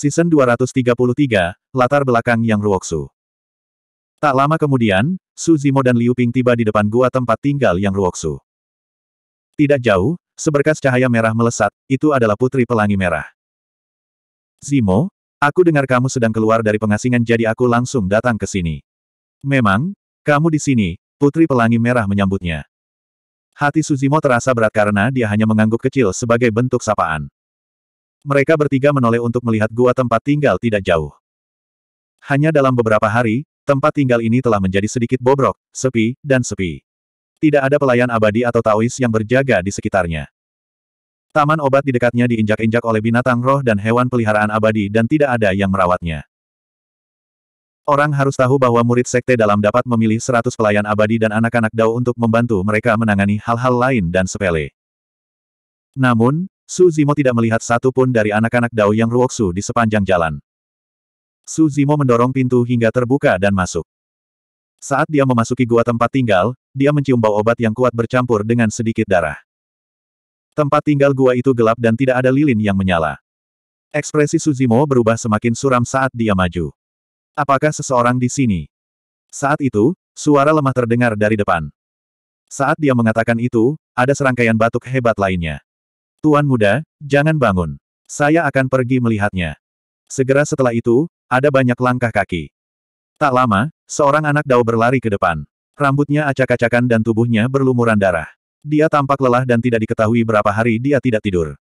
Season 233, Latar Belakang Yang Ruoksu. Tak lama kemudian, Su Zimo dan Liu Ping tiba di depan gua tempat tinggal Yang Ruoksu. Tidak jauh, seberkas cahaya merah melesat, itu adalah Putri Pelangi Merah. Zimo, aku dengar kamu sedang keluar dari pengasingan jadi aku langsung datang ke sini. Memang, kamu di sini, Putri Pelangi Merah menyambutnya. Hati Suzimo terasa berat karena dia hanya mengangguk kecil sebagai bentuk sapaan. Mereka bertiga menoleh untuk melihat gua tempat tinggal tidak jauh. Hanya dalam beberapa hari, tempat tinggal ini telah menjadi sedikit bobrok, sepi, dan sepi. Tidak ada pelayan abadi atau Taois yang berjaga di sekitarnya. Taman obat di dekatnya diinjak-injak oleh binatang roh dan hewan peliharaan abadi dan tidak ada yang merawatnya. Orang harus tahu bahwa murid sekte dalam dapat memilih 100 pelayan abadi dan anak-anak dao untuk membantu mereka menangani hal-hal lain dan sepele. Namun, Su Zimo tidak melihat satu pun dari anak-anak Dao yang Ruoksu di sepanjang jalan. Su Zimo mendorong pintu hingga terbuka dan masuk. Saat dia memasuki gua tempat tinggal, dia mencium bau obat yang kuat bercampur dengan sedikit darah. Tempat tinggal gua itu gelap dan tidak ada lilin yang menyala. Ekspresi Suzimo berubah semakin suram saat dia maju. Apakah seseorang di sini? Saat itu, suara lemah terdengar dari depan. Saat dia mengatakan itu, ada serangkaian batuk hebat lainnya. Tuan muda, jangan bangun. Saya akan pergi melihatnya. Segera setelah itu, ada banyak langkah kaki. Tak lama, seorang anak dao berlari ke depan. Rambutnya acak-acakan dan tubuhnya berlumuran darah. Dia tampak lelah dan tidak diketahui berapa hari dia tidak tidur.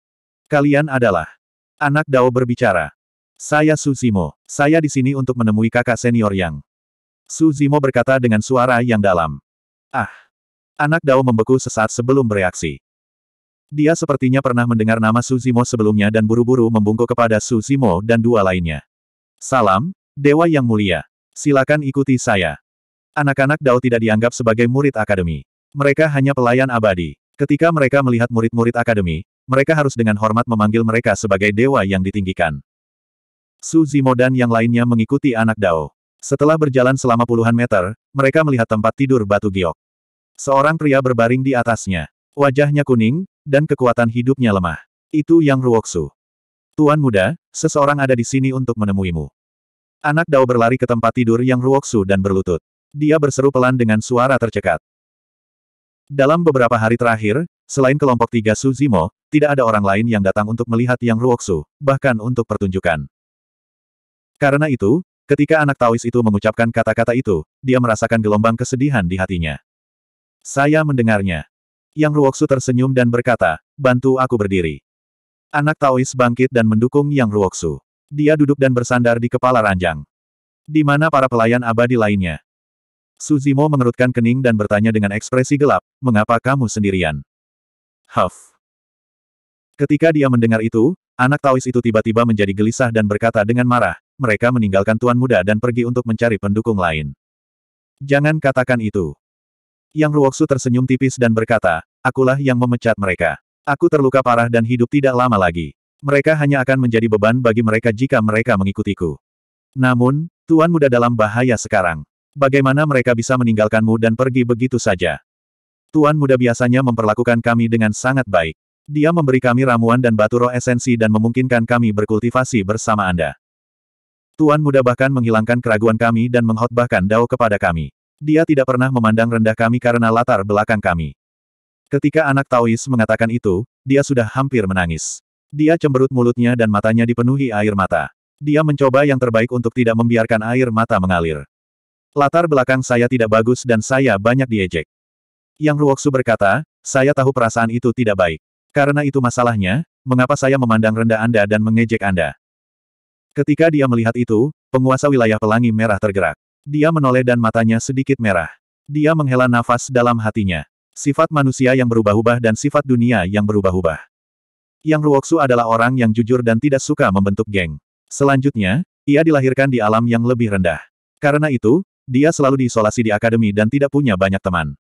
Kalian adalah anak dao berbicara. Saya Suzimo. Saya di sini untuk menemui kakak senior Yang. Suzimo berkata dengan suara yang dalam. Ah. Anak dao membeku sesaat sebelum bereaksi. Dia sepertinya pernah mendengar nama Suzimo sebelumnya dan buru-buru membungkuk kepada Suzimo dan dua lainnya. Salam, Dewa Yang Mulia. Silakan ikuti saya. Anak-anak Dao tidak dianggap sebagai murid akademi. Mereka hanya pelayan abadi. Ketika mereka melihat murid-murid akademi, mereka harus dengan hormat memanggil mereka sebagai dewa yang ditinggikan. Suzimo dan yang lainnya mengikuti anak Dao. Setelah berjalan selama puluhan meter, mereka melihat tempat tidur batu giok. Seorang pria berbaring di atasnya. Wajahnya kuning, dan kekuatan hidupnya lemah. Itu Yang Ruoksu. Tuan muda, seseorang ada di sini untuk menemuimu. Anak Dao berlari ke tempat tidur Yang Ruoksu dan berlutut. Dia berseru pelan dengan suara tercekat. Dalam beberapa hari terakhir, selain kelompok tiga Suzimo, tidak ada orang lain yang datang untuk melihat Yang Ruoksu, bahkan untuk pertunjukan. Karena itu, ketika anak Taois itu mengucapkan kata-kata itu, dia merasakan gelombang kesedihan di hatinya. Saya mendengarnya yang Ruoksu tersenyum dan berkata, bantu aku berdiri. Anak Taois bangkit dan mendukung Yang Ruoksu. Dia duduk dan bersandar di kepala ranjang. Di mana para pelayan abadi lainnya? Suzimo mengerutkan kening dan bertanya dengan ekspresi gelap, mengapa kamu sendirian? Huff. Ketika dia mendengar itu, anak Taois itu tiba-tiba menjadi gelisah dan berkata dengan marah, mereka meninggalkan tuan muda dan pergi untuk mencari pendukung lain. Jangan katakan itu. Yang Ruoksu tersenyum tipis dan berkata, akulah yang memecat mereka. Aku terluka parah dan hidup tidak lama lagi. Mereka hanya akan menjadi beban bagi mereka jika mereka mengikutiku. Namun, Tuan Muda dalam bahaya sekarang. Bagaimana mereka bisa meninggalkanmu dan pergi begitu saja? Tuan Muda biasanya memperlakukan kami dengan sangat baik. Dia memberi kami ramuan dan batu roh esensi dan memungkinkan kami berkultivasi bersama Anda. Tuan Muda bahkan menghilangkan keraguan kami dan menghotbahkan Dao kepada kami. Dia tidak pernah memandang rendah kami karena latar belakang kami. Ketika anak Taois mengatakan itu, dia sudah hampir menangis. Dia cemberut mulutnya dan matanya dipenuhi air mata. Dia mencoba yang terbaik untuk tidak membiarkan air mata mengalir. Latar belakang saya tidak bagus dan saya banyak diejek. Yang Ruoksu berkata, saya tahu perasaan itu tidak baik. Karena itu masalahnya, mengapa saya memandang rendah Anda dan mengejek Anda? Ketika dia melihat itu, penguasa wilayah pelangi merah tergerak. Dia menoleh dan matanya sedikit merah. Dia menghela nafas dalam hatinya. Sifat manusia yang berubah-ubah dan sifat dunia yang berubah-ubah. Yang Ruoksu adalah orang yang jujur dan tidak suka membentuk geng. Selanjutnya, ia dilahirkan di alam yang lebih rendah. Karena itu, dia selalu diisolasi di akademi dan tidak punya banyak teman.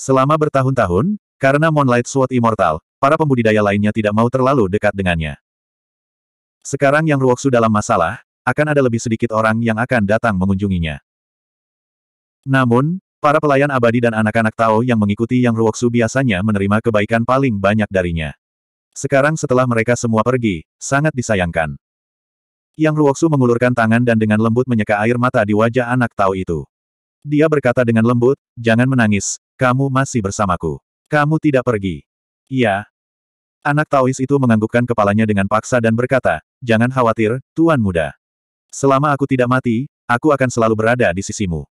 Selama bertahun-tahun, karena Moonlight Sword Immortal, para pembudidaya lainnya tidak mau terlalu dekat dengannya. Sekarang yang Ruoksu dalam masalah, akan ada lebih sedikit orang yang akan datang mengunjunginya. Namun, para pelayan abadi dan anak-anak Tao yang mengikuti Yang Ruoksu biasanya menerima kebaikan paling banyak darinya. Sekarang setelah mereka semua pergi, sangat disayangkan. Yang Ruoksu mengulurkan tangan dan dengan lembut menyeka air mata di wajah anak Tao itu. Dia berkata dengan lembut, jangan menangis, kamu masih bersamaku. Kamu tidak pergi. Iya. Anak Taois itu menganggukkan kepalanya dengan paksa dan berkata, jangan khawatir, Tuan Muda. Selama aku tidak mati, aku akan selalu berada di sisimu.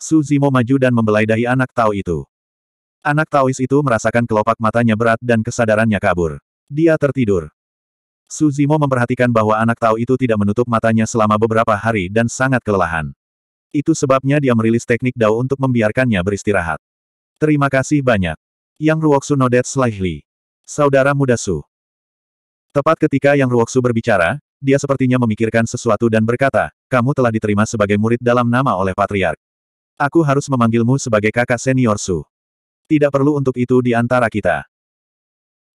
Su Zimo maju dan membelai dahi anak Tao itu. Anak Taois itu merasakan kelopak matanya berat dan kesadarannya kabur. Dia tertidur. Su Zimo memperhatikan bahwa anak Tao itu tidak menutup matanya selama beberapa hari dan sangat kelelahan. Itu sebabnya dia merilis teknik Dao untuk membiarkannya beristirahat. Terima kasih banyak. Yang Ruoksu nodet slightly. Saudara muda Su. Tepat ketika Yang Ruoksu berbicara, dia sepertinya memikirkan sesuatu dan berkata, kamu telah diterima sebagai murid dalam nama oleh Patriark. Aku harus memanggilmu sebagai kakak senior Su. Tidak perlu untuk itu di antara kita.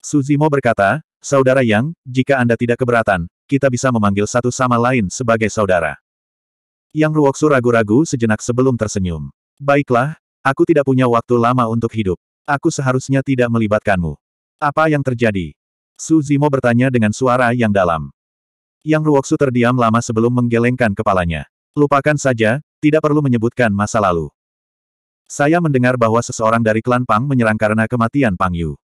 Su Zimo berkata, Saudara Yang, jika Anda tidak keberatan, kita bisa memanggil satu sama lain sebagai saudara. Yang Ruoksu ragu-ragu sejenak sebelum tersenyum. Baiklah, aku tidak punya waktu lama untuk hidup. Aku seharusnya tidak melibatkanmu. Apa yang terjadi? Su Zimo bertanya dengan suara yang dalam. Yang Ruoksu terdiam lama sebelum menggelengkan kepalanya. Lupakan saja, tidak perlu menyebutkan masa lalu. Saya mendengar bahwa seseorang dari klan Pang menyerang karena kematian Pang Yu.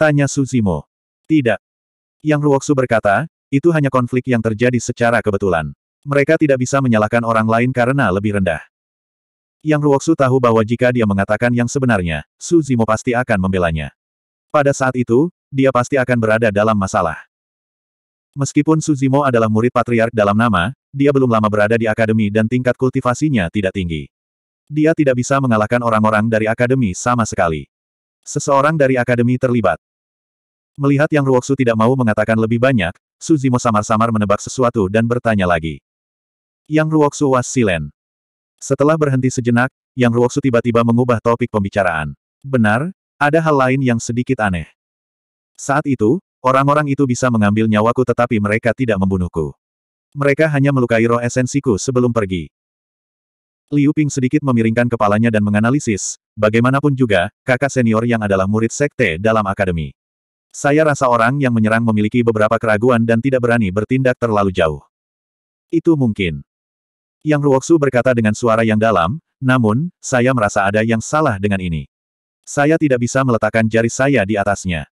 Tanya Suzimo. Tidak. Yang Ruoksu berkata, itu hanya konflik yang terjadi secara kebetulan. Mereka tidak bisa menyalahkan orang lain karena lebih rendah. Yang Ruoksu tahu bahwa jika dia mengatakan yang sebenarnya, Suzimo pasti akan membelanya. Pada saat itu, dia pasti akan berada dalam masalah. Meskipun Suzimo adalah murid patriark dalam nama, dia belum lama berada di akademi dan tingkat kultivasinya tidak tinggi. Dia tidak bisa mengalahkan orang-orang dari akademi sama sekali. Seseorang dari akademi terlibat. Melihat yang Ruoksu tidak mau mengatakan lebih banyak, Suzimo samar-samar menebak sesuatu dan bertanya lagi. Yang Ruoksu was silen. Setelah berhenti sejenak, Yang Ruoksu tiba-tiba mengubah topik pembicaraan. Benar, ada hal lain yang sedikit aneh. Saat itu, Orang-orang itu bisa mengambil nyawaku tetapi mereka tidak membunuhku. Mereka hanya melukai roh esensiku sebelum pergi. Liu Ping sedikit memiringkan kepalanya dan menganalisis, bagaimanapun juga, kakak senior yang adalah murid sekte dalam akademi. Saya rasa orang yang menyerang memiliki beberapa keraguan dan tidak berani bertindak terlalu jauh. Itu mungkin. Yang Ruoksu berkata dengan suara yang dalam, namun, saya merasa ada yang salah dengan ini. Saya tidak bisa meletakkan jari saya di atasnya.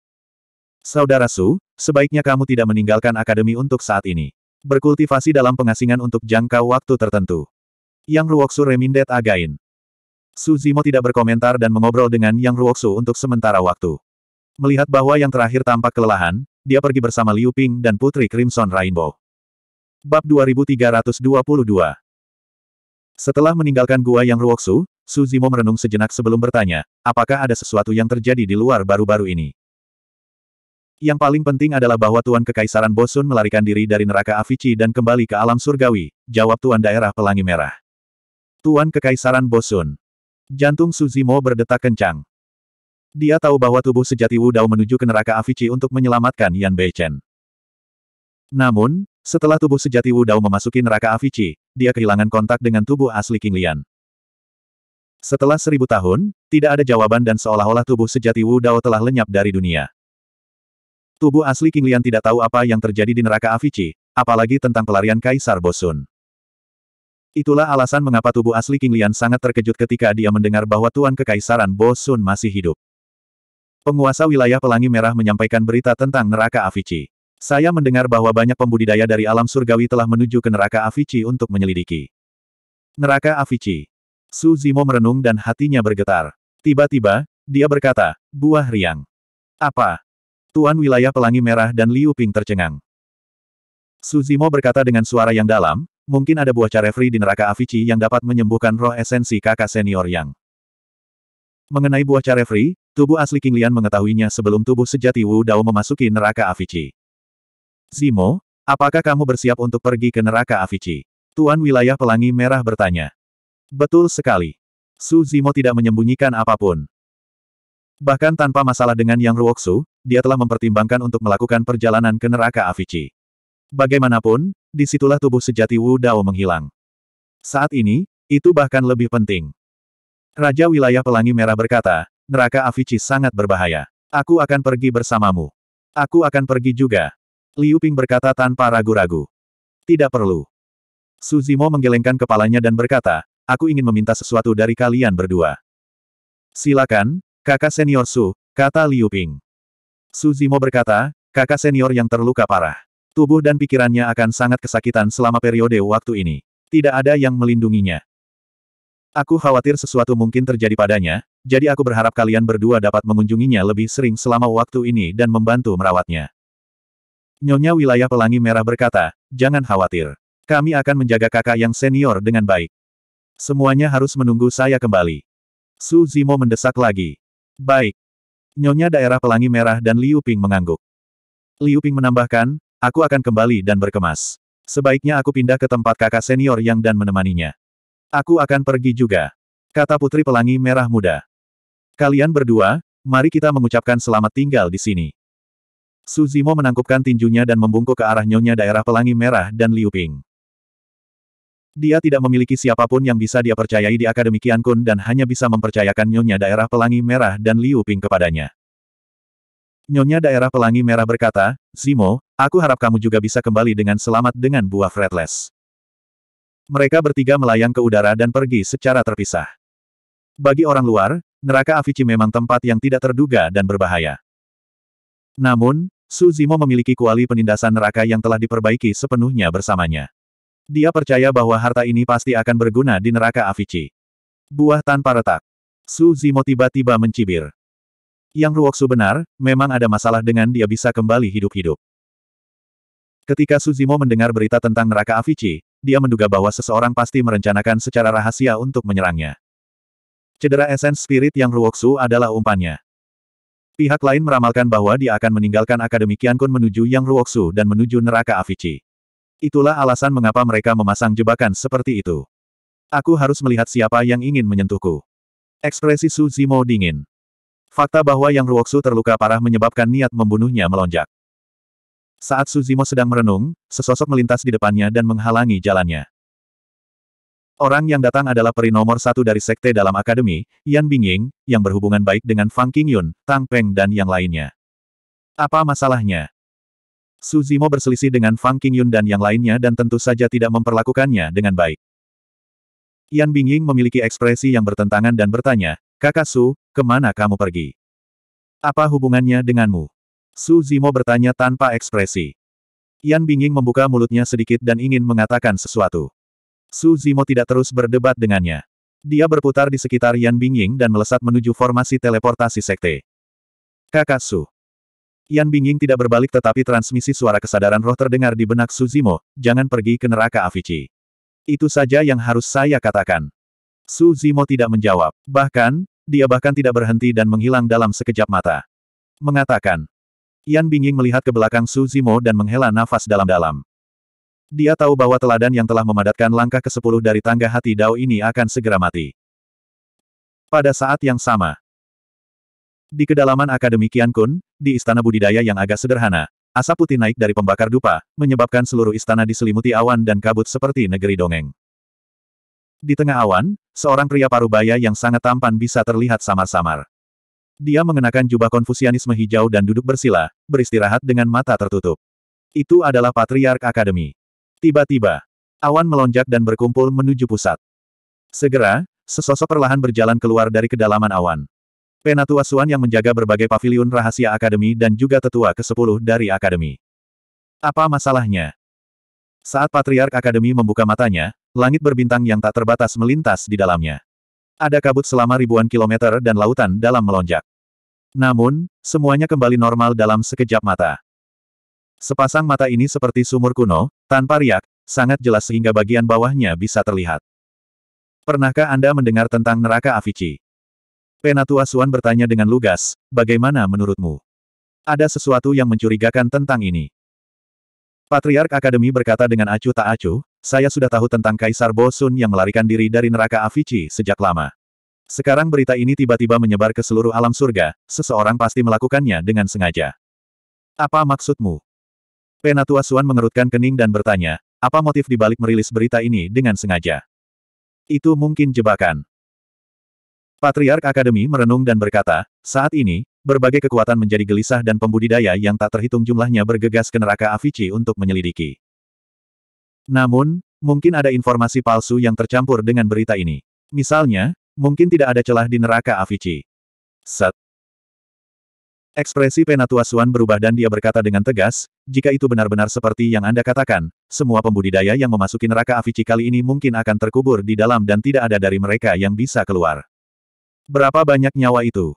Saudara Su, sebaiknya kamu tidak meninggalkan akademi untuk saat ini. Berkultivasi dalam pengasingan untuk jangka waktu tertentu. Yang Ruoksu Remindet Again. Su Zimo tidak berkomentar dan mengobrol dengan Yang Ruoksu untuk sementara waktu. Melihat bahwa yang terakhir tampak kelelahan, dia pergi bersama Liu Ping dan Putri Crimson Rainbow. Bab 2322 Setelah meninggalkan gua Yang Ruoksu, Su Zimo merenung sejenak sebelum bertanya, apakah ada sesuatu yang terjadi di luar baru-baru ini? Yang paling penting adalah bahwa Tuan Kekaisaran Bosun melarikan diri dari neraka Avici dan kembali ke alam surgawi, jawab Tuan Daerah Pelangi Merah. Tuan Kekaisaran Bosun. Jantung Suzimo berdetak kencang. Dia tahu bahwa tubuh sejati Wu Dao menuju ke neraka Avici untuk menyelamatkan Yan Beichen. Namun, setelah tubuh sejati Wu Dao memasuki neraka Avici, dia kehilangan kontak dengan tubuh asli King Lian. Setelah seribu tahun, tidak ada jawaban dan seolah-olah tubuh sejati Wu Dao telah lenyap dari dunia. Tubuh asli King Lian tidak tahu apa yang terjadi di neraka Avici, apalagi tentang pelarian Kaisar Bosun. Itulah alasan mengapa tubuh asli King Lian sangat terkejut ketika dia mendengar bahwa Tuan Kekaisaran Bosun masih hidup. Penguasa wilayah Pelangi Merah menyampaikan berita tentang neraka Avici. Saya mendengar bahwa banyak pembudidaya dari alam surgawi telah menuju ke neraka Avici untuk menyelidiki. Neraka Avici. Su Zimo merenung dan hatinya bergetar. Tiba-tiba, dia berkata, buah riang. Apa? Tuan Wilayah Pelangi Merah dan Liu Ping tercengang. Suzimo berkata dengan suara yang dalam, mungkin ada buah carefree di neraka Avicii yang dapat menyembuhkan roh esensi kakak senior yang. Mengenai buah carefree, tubuh asli King Lian mengetahuinya sebelum tubuh sejati Wu Dao memasuki neraka Avicii. Zimo, apakah kamu bersiap untuk pergi ke neraka Avicii? Tuan Wilayah Pelangi Merah bertanya. Betul sekali. Su Zimo tidak menyembunyikan apapun. Bahkan tanpa masalah dengan Yang Ruoksu, dia telah mempertimbangkan untuk melakukan perjalanan ke neraka Avici. Bagaimanapun, disitulah tubuh sejati Wu Dao menghilang. Saat ini, itu bahkan lebih penting. Raja Wilayah Pelangi Merah berkata, neraka Avici sangat berbahaya. Aku akan pergi bersamamu. Aku akan pergi juga. Liu Ping berkata tanpa ragu-ragu. Tidak perlu. Suzimo menggelengkan kepalanya dan berkata, aku ingin meminta sesuatu dari kalian berdua. Silakan, kakak senior Su, kata Liu Ping. Suzimo berkata, kakak senior yang terluka parah. Tubuh dan pikirannya akan sangat kesakitan selama periode waktu ini. Tidak ada yang melindunginya. Aku khawatir sesuatu mungkin terjadi padanya, jadi aku berharap kalian berdua dapat mengunjunginya lebih sering selama waktu ini dan membantu merawatnya. Nyonya wilayah pelangi merah berkata, jangan khawatir. Kami akan menjaga kakak yang senior dengan baik. Semuanya harus menunggu saya kembali. Su Zimo mendesak lagi. Baik. Nyonya daerah Pelangi Merah dan Liu Ping mengangguk. Liu Ping menambahkan, aku akan kembali dan berkemas. Sebaiknya aku pindah ke tempat kakak senior yang dan menemaninya. Aku akan pergi juga. Kata Putri Pelangi Merah Muda. Kalian berdua, mari kita mengucapkan selamat tinggal di sini. Suzimo menangkupkan tinjunya dan membungkuk ke arah Nyonya daerah Pelangi Merah dan Liu Ping. Dia tidak memiliki siapapun yang bisa dia percayai di Akademi Kian Kun dan hanya bisa mempercayakan Nyonya Daerah Pelangi Merah dan Liu Ping kepadanya. Nyonya Daerah Pelangi Merah berkata, Zimo, aku harap kamu juga bisa kembali dengan selamat dengan buah fretless. Mereka bertiga melayang ke udara dan pergi secara terpisah. Bagi orang luar, neraka Avici memang tempat yang tidak terduga dan berbahaya. Namun, Su Zimo memiliki kuali penindasan neraka yang telah diperbaiki sepenuhnya bersamanya. Dia percaya bahwa harta ini pasti akan berguna di neraka Avicii. Buah tanpa retak. Su Zimo tiba-tiba mencibir. Yang Ruoksu benar, memang ada masalah dengan dia bisa kembali hidup-hidup. Ketika Su Zimo mendengar berita tentang neraka Avicii, dia menduga bahwa seseorang pasti merencanakan secara rahasia untuk menyerangnya. Cedera esens spirit yang Ruoksu adalah umpannya. Pihak lain meramalkan bahwa dia akan meninggalkan Akademi Kiankun menuju Yang Ruoksu dan menuju neraka Avicii. Itulah alasan mengapa mereka memasang jebakan seperti itu. Aku harus melihat siapa yang ingin menyentuhku. Ekspresi Su Zimo dingin. Fakta bahwa Yang Ruoksu terluka parah menyebabkan niat membunuhnya melonjak. Saat Su Zimo sedang merenung, sesosok melintas di depannya dan menghalangi jalannya. Orang yang datang adalah peri nomor satu dari sekte dalam akademi, Yan Bingying, yang berhubungan baik dengan Fang Qingyun, Tang Peng dan yang lainnya. Apa masalahnya? Su Zimo berselisih dengan Fang Qingyun dan yang lainnya dan tentu saja tidak memperlakukannya dengan baik. Yan Bingying memiliki ekspresi yang bertentangan dan bertanya, Kakak Su, kemana kamu pergi? Apa hubungannya denganmu? Su Zimo bertanya tanpa ekspresi. Yan Bingying membuka mulutnya sedikit dan ingin mengatakan sesuatu. Su Zimo tidak terus berdebat dengannya. Dia berputar di sekitar Yan Bingying dan melesat menuju formasi teleportasi sekte. Kakak Su, Yan Bingying tidak berbalik tetapi transmisi suara kesadaran roh terdengar di benak Suzimo, jangan pergi ke neraka Avicii. Itu saja yang harus saya katakan. Suzimo tidak menjawab. Bahkan, dia bahkan tidak berhenti dan menghilang dalam sekejap mata. Mengatakan. Yan Bingying melihat ke belakang Suzimo dan menghela nafas dalam-dalam. Dia tahu bahwa teladan yang telah memadatkan langkah ke-10 dari tangga hati Dao ini akan segera mati. Pada saat yang sama, di kedalaman Akademi Kian Kun, di istana budidaya yang agak sederhana, asap putih naik dari pembakar dupa, menyebabkan seluruh istana diselimuti awan dan kabut seperti negeri dongeng. Di tengah awan, seorang pria parubaya yang sangat tampan bisa terlihat samar-samar. Dia mengenakan jubah konfusianisme hijau dan duduk bersila, beristirahat dengan mata tertutup. Itu adalah Patriark Akademi. Tiba-tiba, awan melonjak dan berkumpul menuju pusat. Segera, sesosok perlahan berjalan keluar dari kedalaman awan. Penatua Suan yang menjaga berbagai paviliun rahasia akademi dan juga tetua ke-10 dari akademi. Apa masalahnya? Saat Patriark Akademi membuka matanya, langit berbintang yang tak terbatas melintas di dalamnya. Ada kabut selama ribuan kilometer dan lautan dalam melonjak. Namun, semuanya kembali normal dalam sekejap mata. Sepasang mata ini seperti sumur kuno, tanpa riak, sangat jelas sehingga bagian bawahnya bisa terlihat. Pernahkah Anda mendengar tentang neraka Avici? Penatua Suan bertanya dengan lugas, bagaimana menurutmu? Ada sesuatu yang mencurigakan tentang ini. Patriark Akademi berkata dengan acuh tak acuh, saya sudah tahu tentang Kaisar Bosun yang melarikan diri dari neraka Avici sejak lama. Sekarang berita ini tiba-tiba menyebar ke seluruh alam surga, seseorang pasti melakukannya dengan sengaja. Apa maksudmu? Penatua Suan mengerutkan kening dan bertanya, apa motif dibalik merilis berita ini dengan sengaja? Itu mungkin jebakan. Patriark Akademi merenung dan berkata, saat ini, berbagai kekuatan menjadi gelisah dan pembudidaya yang tak terhitung jumlahnya bergegas ke neraka Avici untuk menyelidiki. Namun, mungkin ada informasi palsu yang tercampur dengan berita ini. Misalnya, mungkin tidak ada celah di neraka Avici. Set. Ekspresi Penatua Suan berubah dan dia berkata dengan tegas, jika itu benar-benar seperti yang Anda katakan, semua pembudidaya yang memasuki neraka Avici kali ini mungkin akan terkubur di dalam dan tidak ada dari mereka yang bisa keluar. Berapa banyak nyawa itu?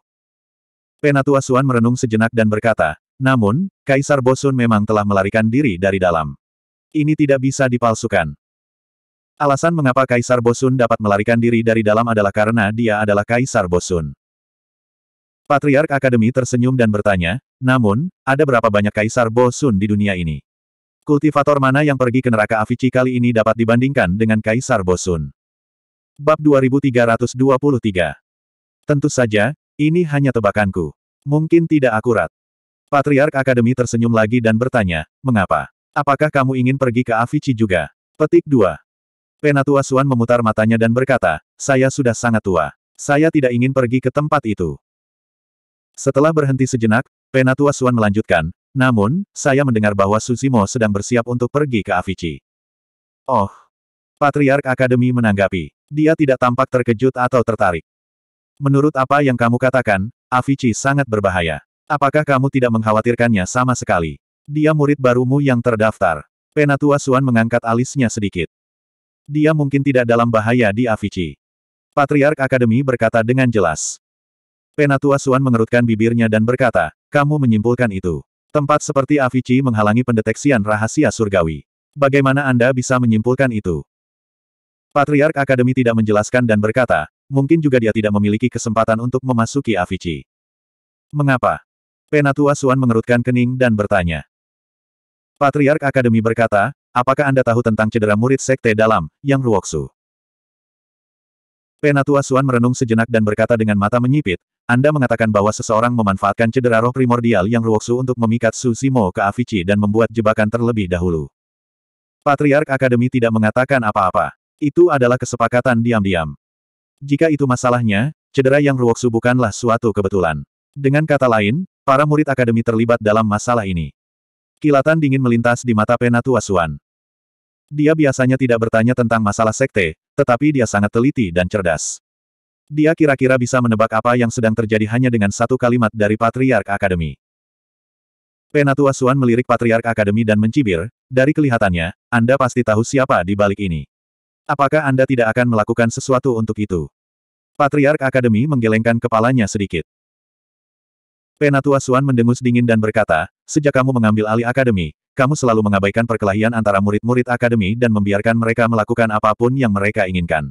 Penatua Suan merenung sejenak dan berkata, namun, Kaisar Bosun memang telah melarikan diri dari dalam. Ini tidak bisa dipalsukan. Alasan mengapa Kaisar Bosun dapat melarikan diri dari dalam adalah karena dia adalah Kaisar Bosun. Patriark Akademi tersenyum dan bertanya, namun, ada berapa banyak Kaisar Bosun di dunia ini? Kultivator mana yang pergi ke neraka Avici kali ini dapat dibandingkan dengan Kaisar Bosun? Bab 2323 Tentu saja, ini hanya tebakanku. Mungkin tidak akurat. Patriark Akademi tersenyum lagi dan bertanya, mengapa? Apakah kamu ingin pergi ke Avicii juga? Petik 2. Penatua Suan memutar matanya dan berkata, saya sudah sangat tua. Saya tidak ingin pergi ke tempat itu. Setelah berhenti sejenak, Penatua Suan melanjutkan, namun, saya mendengar bahwa Susimo sedang bersiap untuk pergi ke Avicii. Oh. Patriark Akademi menanggapi. Dia tidak tampak terkejut atau tertarik. Menurut apa yang kamu katakan, Avicii sangat berbahaya. Apakah kamu tidak mengkhawatirkannya sama sekali? Dia murid barumu yang terdaftar. Penatua Suan mengangkat alisnya sedikit. Dia mungkin tidak dalam bahaya di Avicii. Patriark Akademi berkata dengan jelas. Penatua Suan mengerutkan bibirnya dan berkata, kamu menyimpulkan itu. Tempat seperti Avicii menghalangi pendeteksian rahasia surgawi. Bagaimana Anda bisa menyimpulkan itu? Patriark Akademi tidak menjelaskan dan berkata, mungkin juga dia tidak memiliki kesempatan untuk memasuki Avicii. Mengapa? Penatua Suan mengerutkan kening dan bertanya. Patriark Akademi berkata, apakah Anda tahu tentang cedera murid Sekte Dalam, yang Ruoksu? Penatua Suan merenung sejenak dan berkata dengan mata menyipit, Anda mengatakan bahwa seseorang memanfaatkan cedera roh primordial yang Ruoksu untuk memikat Su Simo ke Avicii dan membuat jebakan terlebih dahulu. Patriark Akademi tidak mengatakan apa-apa. Itu adalah kesepakatan diam-diam. Jika itu masalahnya, cedera yang Ruoksu bukanlah suatu kebetulan. Dengan kata lain, para murid akademi terlibat dalam masalah ini. Kilatan dingin melintas di mata Penatua Suan. Dia biasanya tidak bertanya tentang masalah sekte, tetapi dia sangat teliti dan cerdas. Dia kira-kira bisa menebak apa yang sedang terjadi hanya dengan satu kalimat dari Patriark Akademi. Penatua Suan melirik Patriark Akademi dan mencibir, dari kelihatannya, Anda pasti tahu siapa di balik ini. Apakah Anda tidak akan melakukan sesuatu untuk itu? Patriark Akademi menggelengkan kepalanya sedikit. Penatua Suan mendengus dingin dan berkata, sejak kamu mengambil alih akademi, kamu selalu mengabaikan perkelahian antara murid-murid akademi dan membiarkan mereka melakukan apapun yang mereka inginkan.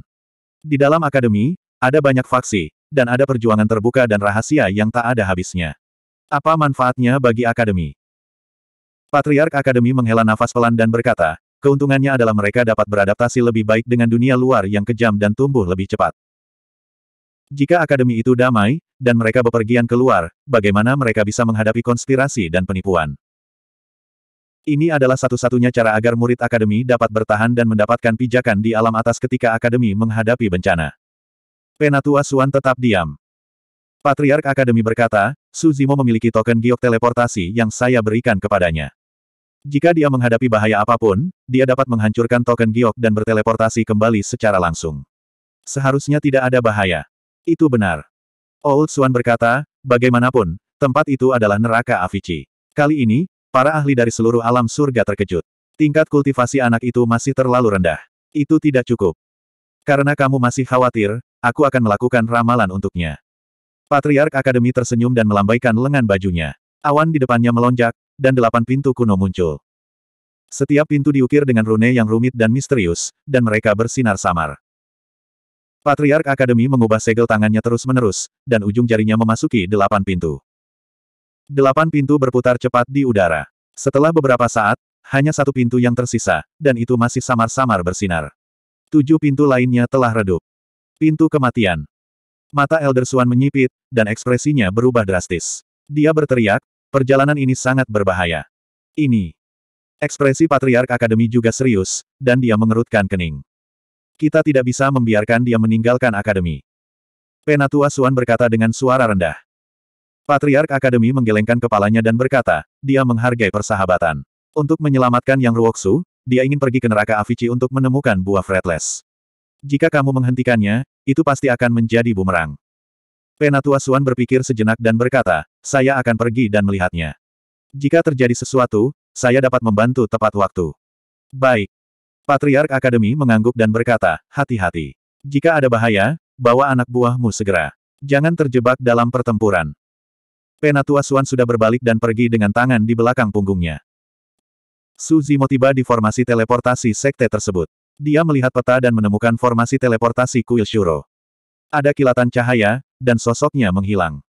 Di dalam akademi, ada banyak faksi, dan ada perjuangan terbuka dan rahasia yang tak ada habisnya. Apa manfaatnya bagi akademi? Patriark Akademi menghela nafas pelan dan berkata, Keuntungannya adalah mereka dapat beradaptasi lebih baik dengan dunia luar yang kejam dan tumbuh lebih cepat. Jika akademi itu damai, dan mereka bepergian keluar, bagaimana mereka bisa menghadapi konspirasi dan penipuan? Ini adalah satu-satunya cara agar murid akademi dapat bertahan dan mendapatkan pijakan di alam atas ketika akademi menghadapi bencana. Penatua Suan tetap diam. Patriark Akademi berkata, Suzimo memiliki token giok teleportasi yang saya berikan kepadanya. Jika dia menghadapi bahaya apapun, dia dapat menghancurkan token giok dan berteleportasi kembali secara langsung. Seharusnya tidak ada bahaya. Itu benar. Old Swan berkata, bagaimanapun, tempat itu adalah neraka Avicii. Kali ini, para ahli dari seluruh alam surga terkejut. Tingkat kultivasi anak itu masih terlalu rendah. Itu tidak cukup. Karena kamu masih khawatir, aku akan melakukan ramalan untuknya. Patriark Akademi tersenyum dan melambaikan lengan bajunya. Awan di depannya melonjak, dan delapan pintu kuno muncul. Setiap pintu diukir dengan rune yang rumit dan misterius, dan mereka bersinar samar. Patriark Akademi mengubah segel tangannya terus-menerus, dan ujung jarinya memasuki delapan pintu. Delapan pintu berputar cepat di udara. Setelah beberapa saat, hanya satu pintu yang tersisa, dan itu masih samar-samar bersinar. Tujuh pintu lainnya telah redup. Pintu kematian. Mata Elder Swan menyipit, dan ekspresinya berubah drastis. Dia berteriak, Perjalanan ini sangat berbahaya. Ini. Ekspresi Patriark Akademi juga serius, dan dia mengerutkan kening. Kita tidak bisa membiarkan dia meninggalkan Akademi. Penatua Suan berkata dengan suara rendah. Patriark Akademi menggelengkan kepalanya dan berkata, dia menghargai persahabatan. Untuk menyelamatkan Yang Ruoksu, dia ingin pergi ke neraka Avici untuk menemukan buah fretless. Jika kamu menghentikannya, itu pasti akan menjadi bumerang. Penatua Suan berpikir sejenak dan berkata, saya akan pergi dan melihatnya. Jika terjadi sesuatu, saya dapat membantu tepat waktu. Baik. Patriark Akademi mengangguk dan berkata, hati-hati. Jika ada bahaya, bawa anak buahmu segera. Jangan terjebak dalam pertempuran. Penatua Suan sudah berbalik dan pergi dengan tangan di belakang punggungnya. Suzy motiba tiba di formasi teleportasi sekte tersebut. Dia melihat peta dan menemukan formasi teleportasi kuil Shuro. Ada kilatan cahaya, dan sosoknya menghilang.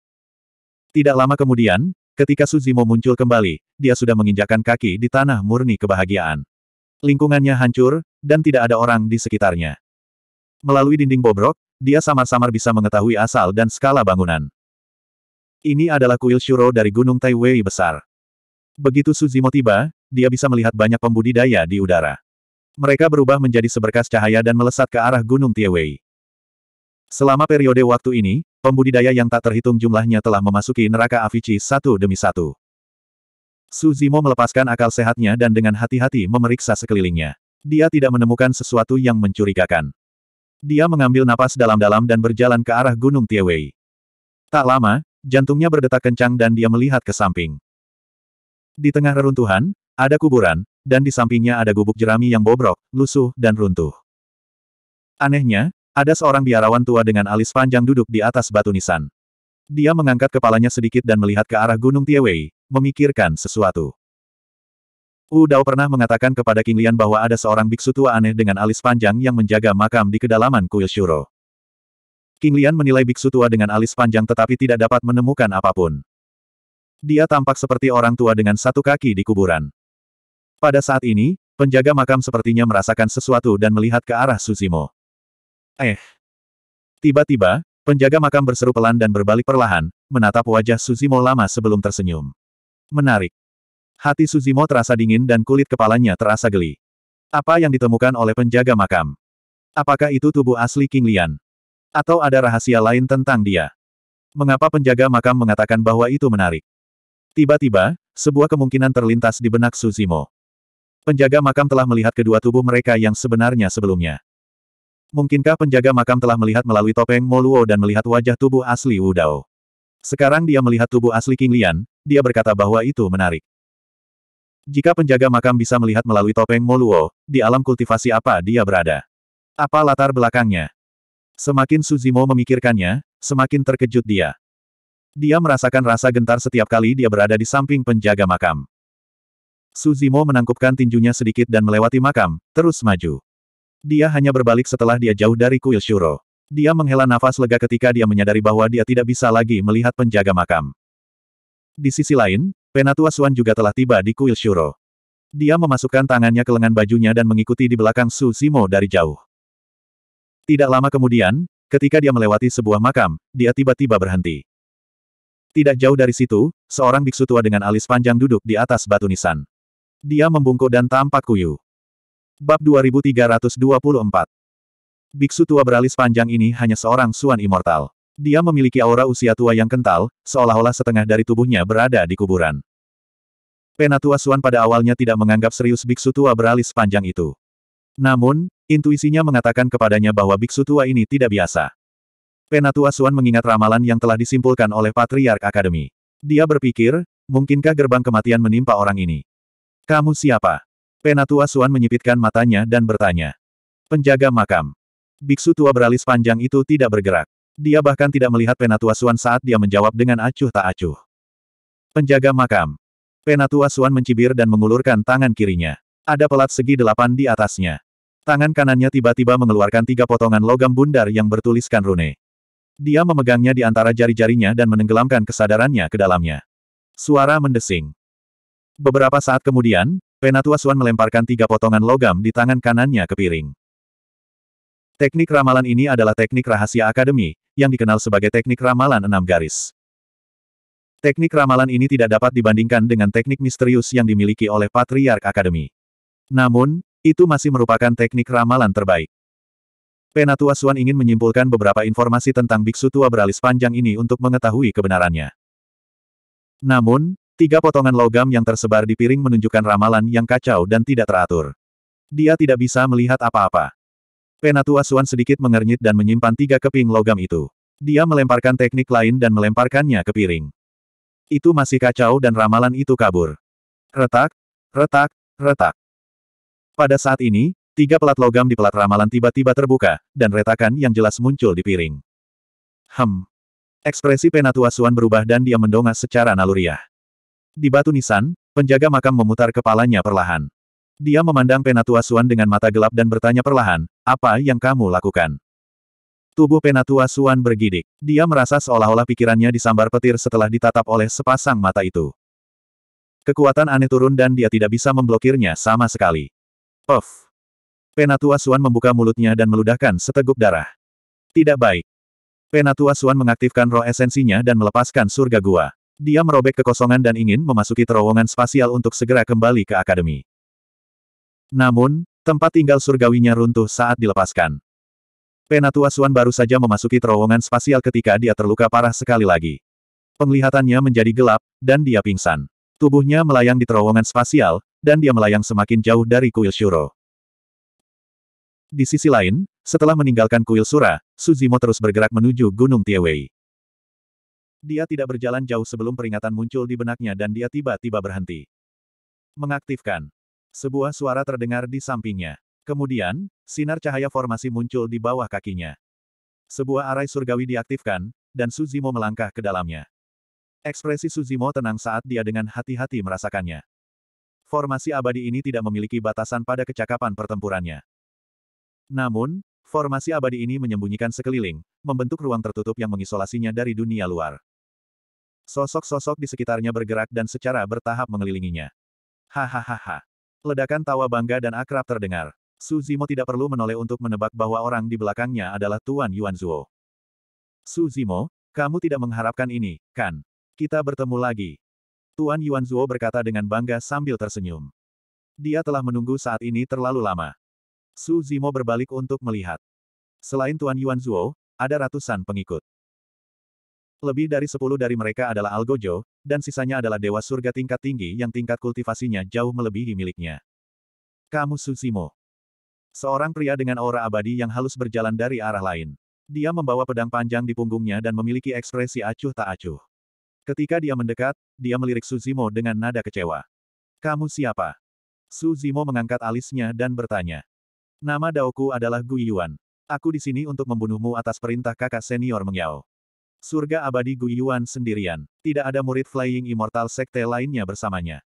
Tidak lama kemudian, ketika Suzimo muncul kembali, dia sudah menginjakan kaki di tanah murni kebahagiaan. Lingkungannya hancur, dan tidak ada orang di sekitarnya. Melalui dinding bobrok, dia samar-samar bisa mengetahui asal dan skala bangunan. Ini adalah kuil Shuro dari Gunung Taiwei besar. Begitu Suzimo tiba, dia bisa melihat banyak pembudidaya di udara. Mereka berubah menjadi seberkas cahaya dan melesat ke arah Gunung Taiwei. Selama periode waktu ini, Pembudidaya yang tak terhitung jumlahnya telah memasuki neraka Avici satu demi satu. Suzimo melepaskan akal sehatnya dan dengan hati-hati memeriksa sekelilingnya. Dia tidak menemukan sesuatu yang mencurigakan. Dia mengambil napas dalam-dalam dan berjalan ke arah Gunung Tiewei. Tak lama, jantungnya berdetak kencang dan dia melihat ke samping. Di tengah reruntuhan, ada kuburan, dan di sampingnya ada gubuk jerami yang bobrok, lusuh, dan runtuh. Anehnya, ada seorang biarawan tua dengan alis panjang duduk di atas batu nisan. Dia mengangkat kepalanya sedikit dan melihat ke arah Gunung Tiewei, memikirkan sesuatu. Wu Dao pernah mengatakan kepada King Lian bahwa ada seorang biksu tua aneh dengan alis panjang yang menjaga makam di kedalaman kuil Shuro. King Lian menilai biksu tua dengan alis panjang tetapi tidak dapat menemukan apapun. Dia tampak seperti orang tua dengan satu kaki di kuburan. Pada saat ini, penjaga makam sepertinya merasakan sesuatu dan melihat ke arah Suzimo. Eh. Tiba-tiba, penjaga makam berseru pelan dan berbalik perlahan, menatap wajah Suzimo lama sebelum tersenyum. Menarik. Hati Suzimo terasa dingin dan kulit kepalanya terasa geli. Apa yang ditemukan oleh penjaga makam? Apakah itu tubuh asli King Lian? Atau ada rahasia lain tentang dia? Mengapa penjaga makam mengatakan bahwa itu menarik? Tiba-tiba, sebuah kemungkinan terlintas di benak Suzimo. Penjaga makam telah melihat kedua tubuh mereka yang sebenarnya sebelumnya. Mungkinkah penjaga makam telah melihat melalui topeng Moluo dan melihat wajah tubuh asli Wudao? Sekarang dia melihat tubuh asli King Lian, dia berkata bahwa itu menarik. Jika penjaga makam bisa melihat melalui topeng Moluo, di alam kultivasi apa dia berada? Apa latar belakangnya? Semakin Suzimo memikirkannya, semakin terkejut dia. Dia merasakan rasa gentar setiap kali dia berada di samping penjaga makam. Suzimo menangkupkan tinjunya sedikit dan melewati makam, terus maju. Dia hanya berbalik setelah dia jauh dari kuil Shuro. Dia menghela nafas lega ketika dia menyadari bahwa dia tidak bisa lagi melihat penjaga makam. Di sisi lain, Penatua Suan juga telah tiba di kuil Shuro. Dia memasukkan tangannya ke lengan bajunya dan mengikuti di belakang Su Simo dari jauh. Tidak lama kemudian, ketika dia melewati sebuah makam, dia tiba-tiba berhenti. Tidak jauh dari situ, seorang biksu tua dengan alis panjang duduk di atas batu nisan. Dia membungkuk dan tampak kuyu. Bab 2324 Biksu tua beralis panjang ini hanya seorang Suan Immortal. Dia memiliki aura usia tua yang kental, seolah-olah setengah dari tubuhnya berada di kuburan. Penatua Suan pada awalnya tidak menganggap serius biksu tua beralis panjang itu. Namun, intuisinya mengatakan kepadanya bahwa biksu tua ini tidak biasa. Penatua Suan mengingat ramalan yang telah disimpulkan oleh Patriark Akademi. Dia berpikir, mungkinkah gerbang kematian menimpa orang ini? Kamu siapa? Penatua Suan menyipitkan matanya dan bertanya. Penjaga makam. Biksu tua beralis panjang itu tidak bergerak. Dia bahkan tidak melihat Penatua Suan saat dia menjawab dengan acuh tak acuh. Penjaga makam. Penatua Suan mencibir dan mengulurkan tangan kirinya. Ada pelat segi delapan di atasnya. Tangan kanannya tiba-tiba mengeluarkan tiga potongan logam bundar yang bertuliskan rune. Dia memegangnya di antara jari-jarinya dan menenggelamkan kesadarannya ke dalamnya. Suara mendesing. Beberapa saat kemudian, Penatua Suan melemparkan tiga potongan logam di tangan kanannya ke piring. Teknik ramalan ini adalah teknik rahasia akademi, yang dikenal sebagai teknik ramalan enam garis. Teknik ramalan ini tidak dapat dibandingkan dengan teknik misterius yang dimiliki oleh Patriark Akademi. Namun, itu masih merupakan teknik ramalan terbaik. Penatua Suan ingin menyimpulkan beberapa informasi tentang biksu tua beralis panjang ini untuk mengetahui kebenarannya. Namun, Tiga potongan logam yang tersebar di piring menunjukkan ramalan yang kacau dan tidak teratur. Dia tidak bisa melihat apa-apa. Penatua Suan sedikit mengernyit dan menyimpan tiga keping logam itu. Dia melemparkan teknik lain dan melemparkannya ke piring. Itu masih kacau dan ramalan itu kabur. Retak, retak, retak. Pada saat ini, tiga pelat logam di pelat ramalan tiba-tiba terbuka, dan retakan yang jelas muncul di piring. Hem. Ekspresi Penatua Suan berubah dan dia mendongak secara naluriah. Di batu nisan, penjaga makam memutar kepalanya perlahan. Dia memandang Penatua Suan dengan mata gelap dan bertanya perlahan, apa yang kamu lakukan? Tubuh Penatua Suan bergidik. Dia merasa seolah-olah pikirannya disambar petir setelah ditatap oleh sepasang mata itu. Kekuatan aneh turun dan dia tidak bisa memblokirnya sama sekali. Puff. Penatua Suan membuka mulutnya dan meludahkan seteguk darah. Tidak baik. Penatua Suan mengaktifkan roh esensinya dan melepaskan surga gua. Dia merobek kekosongan dan ingin memasuki terowongan spasial untuk segera kembali ke akademi. Namun, tempat tinggal surgawinya runtuh saat dilepaskan. Penatua Suan baru saja memasuki terowongan spasial ketika dia terluka parah sekali lagi. Penglihatannya menjadi gelap, dan dia pingsan. Tubuhnya melayang di terowongan spasial, dan dia melayang semakin jauh dari kuil Shuro. Di sisi lain, setelah meninggalkan kuil Sura, Suzimo terus bergerak menuju Gunung Tiewei. Dia tidak berjalan jauh sebelum peringatan muncul di benaknya dan dia tiba-tiba berhenti. Mengaktifkan. Sebuah suara terdengar di sampingnya. Kemudian, sinar cahaya formasi muncul di bawah kakinya. Sebuah arai surgawi diaktifkan, dan Suzimo melangkah ke dalamnya. Ekspresi Suzimo tenang saat dia dengan hati-hati merasakannya. Formasi abadi ini tidak memiliki batasan pada kecakapan pertempurannya. Namun, formasi abadi ini menyembunyikan sekeliling, membentuk ruang tertutup yang mengisolasinya dari dunia luar. Sosok-sosok di sekitarnya bergerak dan secara bertahap mengelilinginya. Hahaha. Ledakan tawa bangga dan akrab terdengar. Su Zimo tidak perlu menoleh untuk menebak bahwa orang di belakangnya adalah Tuan Yuan Zhuo. Su Zimo, kamu tidak mengharapkan ini, kan? Kita bertemu lagi. Tuan Yuan Zhuo berkata dengan bangga sambil tersenyum. Dia telah menunggu saat ini terlalu lama. Su Zimo berbalik untuk melihat. Selain Tuan Yuan Zhuo, ada ratusan pengikut. Lebih dari sepuluh dari mereka adalah Algojo, dan sisanya adalah dewa surga tingkat tinggi yang tingkat kultivasinya jauh melebihi miliknya. Kamu Susimo. Seorang pria dengan aura abadi yang halus berjalan dari arah lain. Dia membawa pedang panjang di punggungnya dan memiliki ekspresi acuh tak acuh. Ketika dia mendekat, dia melirik Suzimo dengan nada kecewa. Kamu siapa? Suzimo mengangkat alisnya dan bertanya. Nama Daoku adalah Gu Yuan. Aku di sini untuk membunuhmu atas perintah kakak senior Mengyao surga abadi Gu sendirian. Tidak ada murid Flying Immortal Sekte lainnya bersamanya.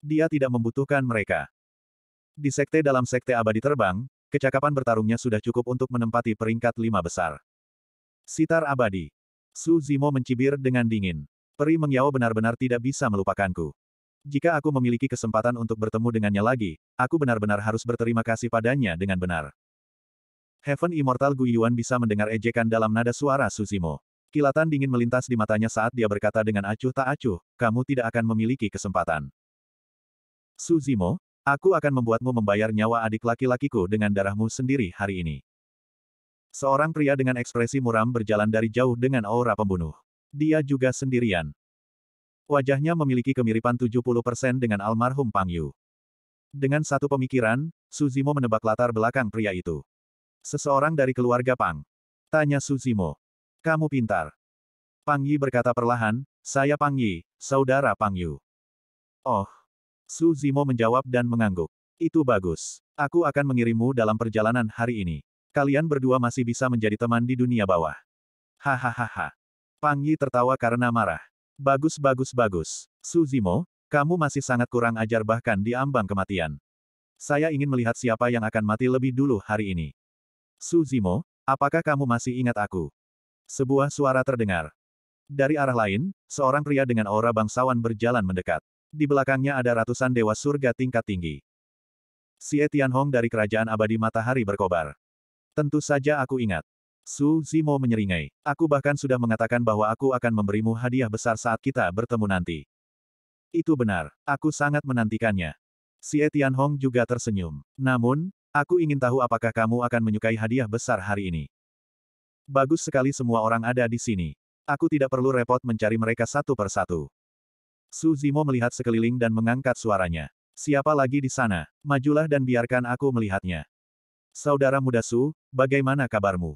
Dia tidak membutuhkan mereka. Di sekte dalam sekte abadi terbang, kecakapan bertarungnya sudah cukup untuk menempati peringkat lima besar. Sitar abadi. Su Zimo mencibir dengan dingin. Peri Mengyao benar-benar tidak bisa melupakanku. Jika aku memiliki kesempatan untuk bertemu dengannya lagi, aku benar-benar harus berterima kasih padanya dengan benar. Heaven Immortal Guiyuan bisa mendengar ejekan dalam nada suara Suzimo. Kilatan dingin melintas di matanya saat dia berkata dengan acuh tak acuh, kamu tidak akan memiliki kesempatan. Suzimo, aku akan membuatmu membayar nyawa adik laki-lakiku dengan darahmu sendiri hari ini. Seorang pria dengan ekspresi muram berjalan dari jauh dengan aura pembunuh. Dia juga sendirian. Wajahnya memiliki kemiripan 70% dengan almarhum Pang Yu. Dengan satu pemikiran, Suzimo menebak latar belakang pria itu. Seseorang dari keluarga Pang. Tanya Suzimo. Kamu pintar. Pang Yi berkata perlahan, saya Pang Yi, saudara Pang Yu. Oh. Su Zimo menjawab dan mengangguk. Itu bagus. Aku akan mengirimmu dalam perjalanan hari ini. Kalian berdua masih bisa menjadi teman di dunia bawah. Hahaha. Pang Yi tertawa karena marah. Bagus bagus bagus. Su Zimo, kamu masih sangat kurang ajar bahkan di ambang kematian. Saya ingin melihat siapa yang akan mati lebih dulu hari ini. Su Zimo, apakah kamu masih ingat aku? Sebuah suara terdengar. Dari arah lain, seorang pria dengan aura bangsawan berjalan mendekat. Di belakangnya ada ratusan dewa surga tingkat tinggi. Si Etianhong dari kerajaan abadi matahari berkobar. Tentu saja aku ingat. Su Zimo menyeringai. Aku bahkan sudah mengatakan bahwa aku akan memberimu hadiah besar saat kita bertemu nanti. Itu benar. Aku sangat menantikannya. Si Etian Hong juga tersenyum. Namun, aku ingin tahu apakah kamu akan menyukai hadiah besar hari ini. Bagus sekali semua orang ada di sini. Aku tidak perlu repot mencari mereka satu persatu. Su Zimo melihat sekeliling dan mengangkat suaranya. Siapa lagi di sana? Majulah dan biarkan aku melihatnya. Saudara muda Su, bagaimana kabarmu?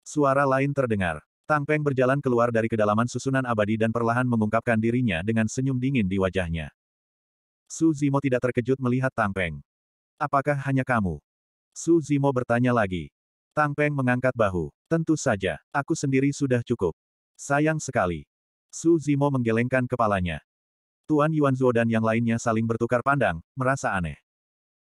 Suara lain terdengar. Tang Peng berjalan keluar dari kedalaman susunan abadi dan perlahan mengungkapkan dirinya dengan senyum dingin di wajahnya. Su Zimo tidak terkejut melihat Tang Peng. Apakah hanya kamu? Su Zimo bertanya lagi. Tang Peng mengangkat bahu. Tentu saja, aku sendiri sudah cukup. Sayang sekali. Su Zimo menggelengkan kepalanya. Tuan Yuan Yuanzuo dan yang lainnya saling bertukar pandang, merasa aneh.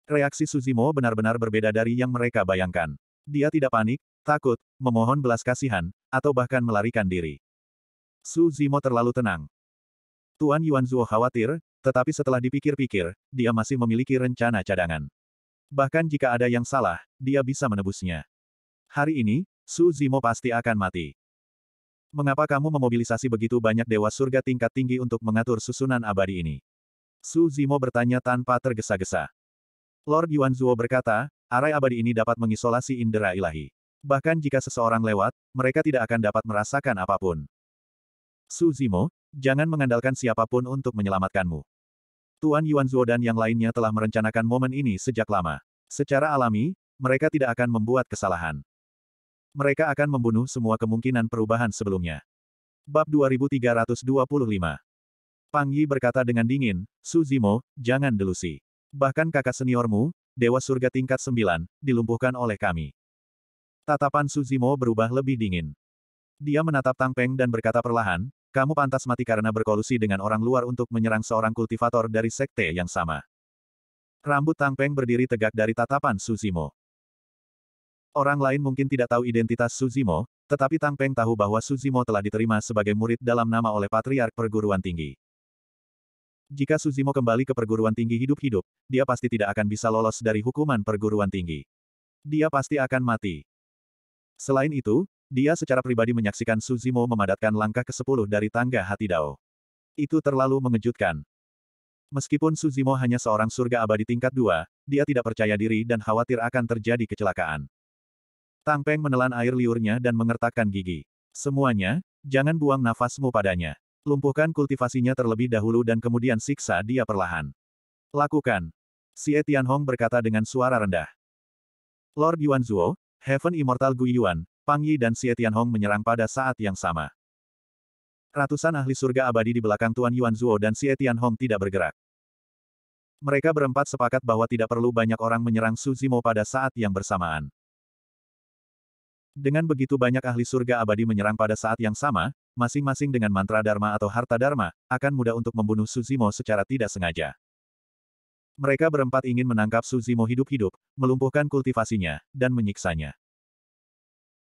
Reaksi Su Zimo benar-benar berbeda dari yang mereka bayangkan. Dia tidak panik, takut, memohon belas kasihan, atau bahkan melarikan diri. Su Zimo terlalu tenang. Tuan Yuan Yuanzuo khawatir, tetapi setelah dipikir-pikir, dia masih memiliki rencana cadangan. Bahkan jika ada yang salah, dia bisa menebusnya. Hari ini, Su Zimo pasti akan mati. Mengapa kamu memobilisasi begitu banyak dewa surga tingkat tinggi untuk mengatur susunan abadi ini? Su Zimo bertanya tanpa tergesa-gesa. Lord Yuan Zuo berkata, arai abadi ini dapat mengisolasi indera ilahi. Bahkan jika seseorang lewat, mereka tidak akan dapat merasakan apapun. Su Zimo, jangan mengandalkan siapapun untuk menyelamatkanmu. Tuan Yuan Zuo dan yang lainnya telah merencanakan momen ini sejak lama. Secara alami, mereka tidak akan membuat kesalahan mereka akan membunuh semua kemungkinan perubahan sebelumnya. Bab 2325 Pang Yi berkata dengan dingin, Su Zimo, jangan delusi. Bahkan kakak seniormu, Dewa Surga tingkat 9, dilumpuhkan oleh kami. Tatapan Su Zimo berubah lebih dingin. Dia menatap Tang Peng dan berkata perlahan, kamu pantas mati karena berkolusi dengan orang luar untuk menyerang seorang kultivator dari sekte yang sama. Rambut Tang Peng berdiri tegak dari tatapan Su Zimo. Orang lain mungkin tidak tahu identitas Suzimo, tetapi Tang Peng tahu bahwa Suzimo telah diterima sebagai murid dalam nama oleh Patriark Perguruan Tinggi. Jika Suzimo kembali ke perguruan tinggi hidup-hidup, dia pasti tidak akan bisa lolos dari hukuman perguruan tinggi. Dia pasti akan mati. Selain itu, dia secara pribadi menyaksikan Suzimo memadatkan langkah ke-10 dari tangga hati Dao. Itu terlalu mengejutkan. Meskipun Suzimo hanya seorang surga abadi tingkat dua, dia tidak percaya diri dan khawatir akan terjadi kecelakaan. Tang Peng menelan air liurnya dan mengertakkan gigi. Semuanya, jangan buang nafasmu padanya. Lumpuhkan kultivasinya terlebih dahulu dan kemudian siksa dia perlahan. Lakukan. Si Hong berkata dengan suara rendah. Lord Yuan Zuo, Heaven Immortal Gui Yuan, Pang Yi dan Si Hong menyerang pada saat yang sama. Ratusan ahli surga abadi di belakang Tuan Yuan Zuo dan Si Hong tidak bergerak. Mereka berempat sepakat bahwa tidak perlu banyak orang menyerang Su Zimo pada saat yang bersamaan. Dengan begitu banyak ahli surga abadi menyerang pada saat yang sama, masing-masing dengan mantra dharma atau harta dharma, akan mudah untuk membunuh Suzimo secara tidak sengaja. Mereka berempat ingin menangkap Suzimo hidup-hidup, melumpuhkan kultivasinya, dan menyiksanya.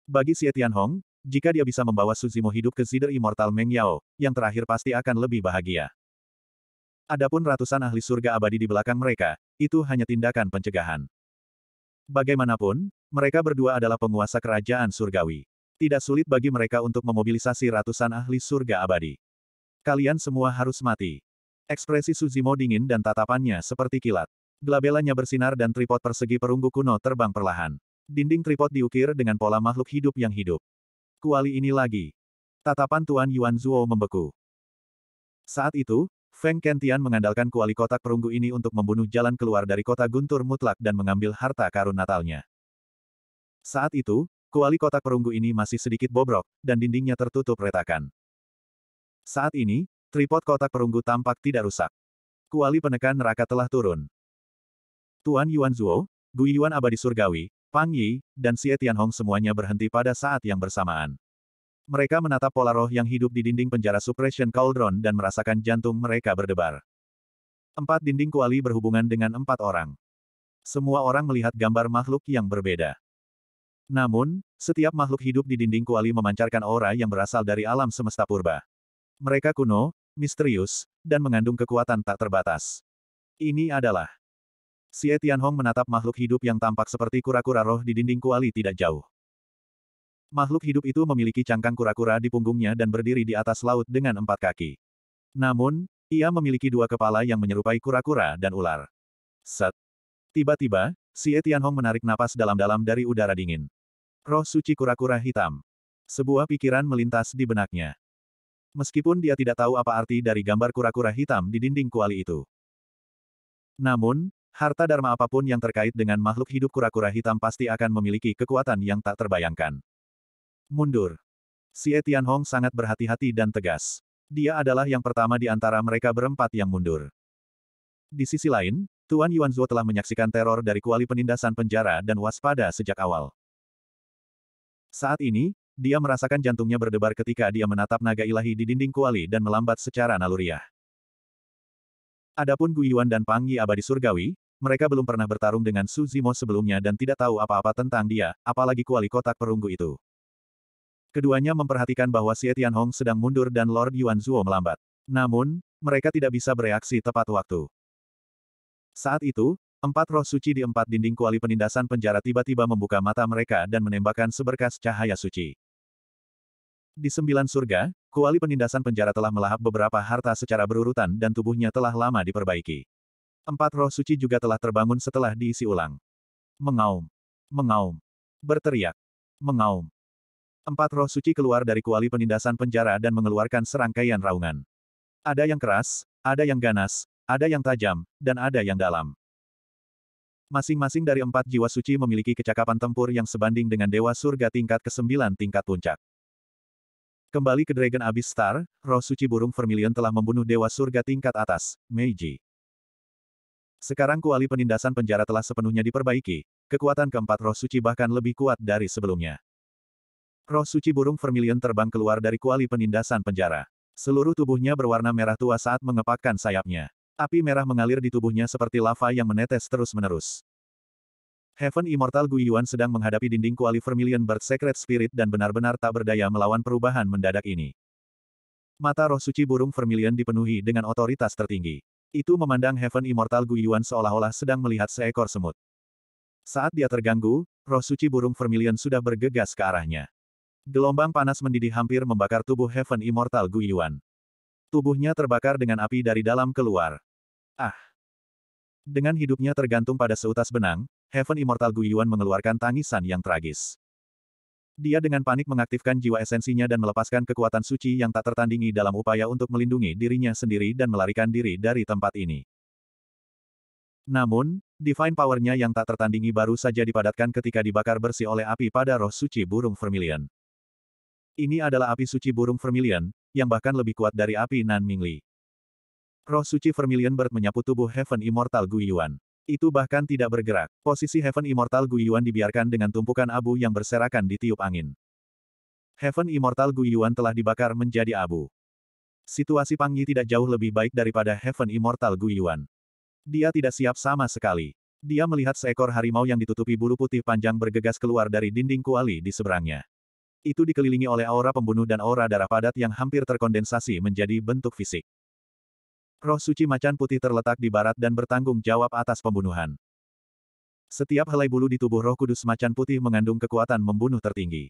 Bagi Xie Tianhong, jika dia bisa membawa Suzimo hidup ke Zider Immortal Meng Yao, yang terakhir pasti akan lebih bahagia. Adapun ratusan ahli surga abadi di belakang mereka, itu hanya tindakan pencegahan. Bagaimanapun, mereka berdua adalah penguasa kerajaan surgawi. Tidak sulit bagi mereka untuk memobilisasi ratusan ahli surga abadi. Kalian semua harus mati. Ekspresi Suzimo dingin dan tatapannya seperti kilat. Glabelanya bersinar dan tripod persegi perunggu kuno terbang perlahan. Dinding tripod diukir dengan pola makhluk hidup yang hidup. Kuali ini lagi. Tatapan Tuan Yuan Zuo membeku. Saat itu, Feng Kentian mengandalkan kuali kotak perunggu ini untuk membunuh jalan keluar dari kota Guntur mutlak dan mengambil harta karun Natalnya. Saat itu, kuali kotak perunggu ini masih sedikit bobrok, dan dindingnya tertutup retakan. Saat ini, tripod kotak perunggu tampak tidak rusak. Kuali penekan neraka telah turun. Tuan Yuan Zhuo, Gui Yuan abadi surgawi, Pang Yi, dan Xie Tianhong semuanya berhenti pada saat yang bersamaan. Mereka menatap pola roh yang hidup di dinding penjara Suppression Cauldron dan merasakan jantung mereka berdebar. Empat dinding kuali berhubungan dengan empat orang. Semua orang melihat gambar makhluk yang berbeda. Namun, setiap makhluk hidup di dinding kuali memancarkan aura yang berasal dari alam semesta purba. Mereka kuno, misterius, dan mengandung kekuatan tak terbatas. Ini adalah Xie Hong menatap makhluk hidup yang tampak seperti kura-kura roh di dinding kuali tidak jauh. Makhluk hidup itu memiliki cangkang kura-kura di punggungnya dan berdiri di atas laut dengan empat kaki. Namun, ia memiliki dua kepala yang menyerupai kura-kura dan ular. Set. Tiba-tiba, Xie Hong menarik napas dalam-dalam dari udara dingin. Roh suci kura-kura hitam. Sebuah pikiran melintas di benaknya. Meskipun dia tidak tahu apa arti dari gambar kura-kura hitam di dinding kuali itu. Namun, harta dharma apapun yang terkait dengan makhluk hidup kura-kura hitam pasti akan memiliki kekuatan yang tak terbayangkan. Mundur. Si Etian Hong sangat berhati-hati dan tegas. Dia adalah yang pertama di antara mereka berempat yang mundur. Di sisi lain, Tuan Yuan Zuo telah menyaksikan teror dari kuali penindasan penjara dan waspada sejak awal. Saat ini, dia merasakan jantungnya berdebar ketika dia menatap naga ilahi di dinding kuali dan melambat secara naluriah. Adapun Guyuan dan Pang Yi abadi surgawi, mereka belum pernah bertarung dengan Su Zimo sebelumnya dan tidak tahu apa-apa tentang dia, apalagi kuali kotak perunggu itu. Keduanya memperhatikan bahwa Xie Tianhong sedang mundur dan Lord Yuan Zhuo melambat. Namun, mereka tidak bisa bereaksi tepat waktu. Saat itu, Empat roh suci di empat dinding kuali penindasan penjara tiba-tiba membuka mata mereka dan menembakkan seberkas cahaya suci. Di sembilan surga, kuali penindasan penjara telah melahap beberapa harta secara berurutan dan tubuhnya telah lama diperbaiki. Empat roh suci juga telah terbangun setelah diisi ulang. Mengaum. Mengaum. Berteriak. Mengaum. Empat roh suci keluar dari kuali penindasan penjara dan mengeluarkan serangkaian raungan. Ada yang keras, ada yang ganas, ada yang tajam, dan ada yang dalam. Masing-masing dari empat jiwa suci memiliki kecakapan tempur yang sebanding dengan Dewa Surga tingkat ke-9 tingkat puncak. Kembali ke Dragon Abyss Star, roh suci burung Vermilion telah membunuh Dewa Surga tingkat atas, Meiji. Sekarang kuali penindasan penjara telah sepenuhnya diperbaiki, kekuatan keempat roh suci bahkan lebih kuat dari sebelumnya. Roh suci burung Vermilion terbang keluar dari kuali penindasan penjara. Seluruh tubuhnya berwarna merah tua saat mengepakkan sayapnya. Api merah mengalir di tubuhnya seperti lava yang menetes terus-menerus. Heaven Immortal Guiyuan sedang menghadapi dinding kuali Vermilion Bird Secret Spirit dan benar-benar tak berdaya melawan perubahan mendadak ini. Mata roh suci burung Vermilion dipenuhi dengan otoritas tertinggi. Itu memandang Heaven Immortal Guiyuan seolah-olah sedang melihat seekor semut. Saat dia terganggu, roh suci burung Vermilion sudah bergegas ke arahnya. Gelombang panas mendidih hampir membakar tubuh Heaven Immortal Guiyuan. Tubuhnya terbakar dengan api dari dalam keluar. Ah! Dengan hidupnya tergantung pada seutas benang, Heaven Immortal Guyuan mengeluarkan tangisan yang tragis. Dia dengan panik mengaktifkan jiwa esensinya dan melepaskan kekuatan suci yang tak tertandingi dalam upaya untuk melindungi dirinya sendiri dan melarikan diri dari tempat ini. Namun, divine powernya yang tak tertandingi baru saja dipadatkan ketika dibakar bersih oleh api pada roh suci burung vermilion. Ini adalah api suci burung vermilion, yang bahkan lebih kuat dari api Nan Mingli. Roh suci Vermilion Bird menyapu tubuh Heaven Immortal Guiyuan. Itu bahkan tidak bergerak. Posisi Heaven Immortal Guiyuan dibiarkan dengan tumpukan abu yang berserakan di tiup angin. Heaven Immortal Guiyuan telah dibakar menjadi abu. Situasi Pang Yi tidak jauh lebih baik daripada Heaven Immortal Guiyuan. Dia tidak siap sama sekali. Dia melihat seekor harimau yang ditutupi bulu putih panjang bergegas keluar dari dinding kuali di seberangnya itu dikelilingi oleh aura pembunuh dan aura darah padat yang hampir terkondensasi menjadi bentuk fisik. Roh suci macan putih terletak di barat dan bertanggung jawab atas pembunuhan. Setiap helai bulu di tubuh roh kudus macan putih mengandung kekuatan membunuh tertinggi.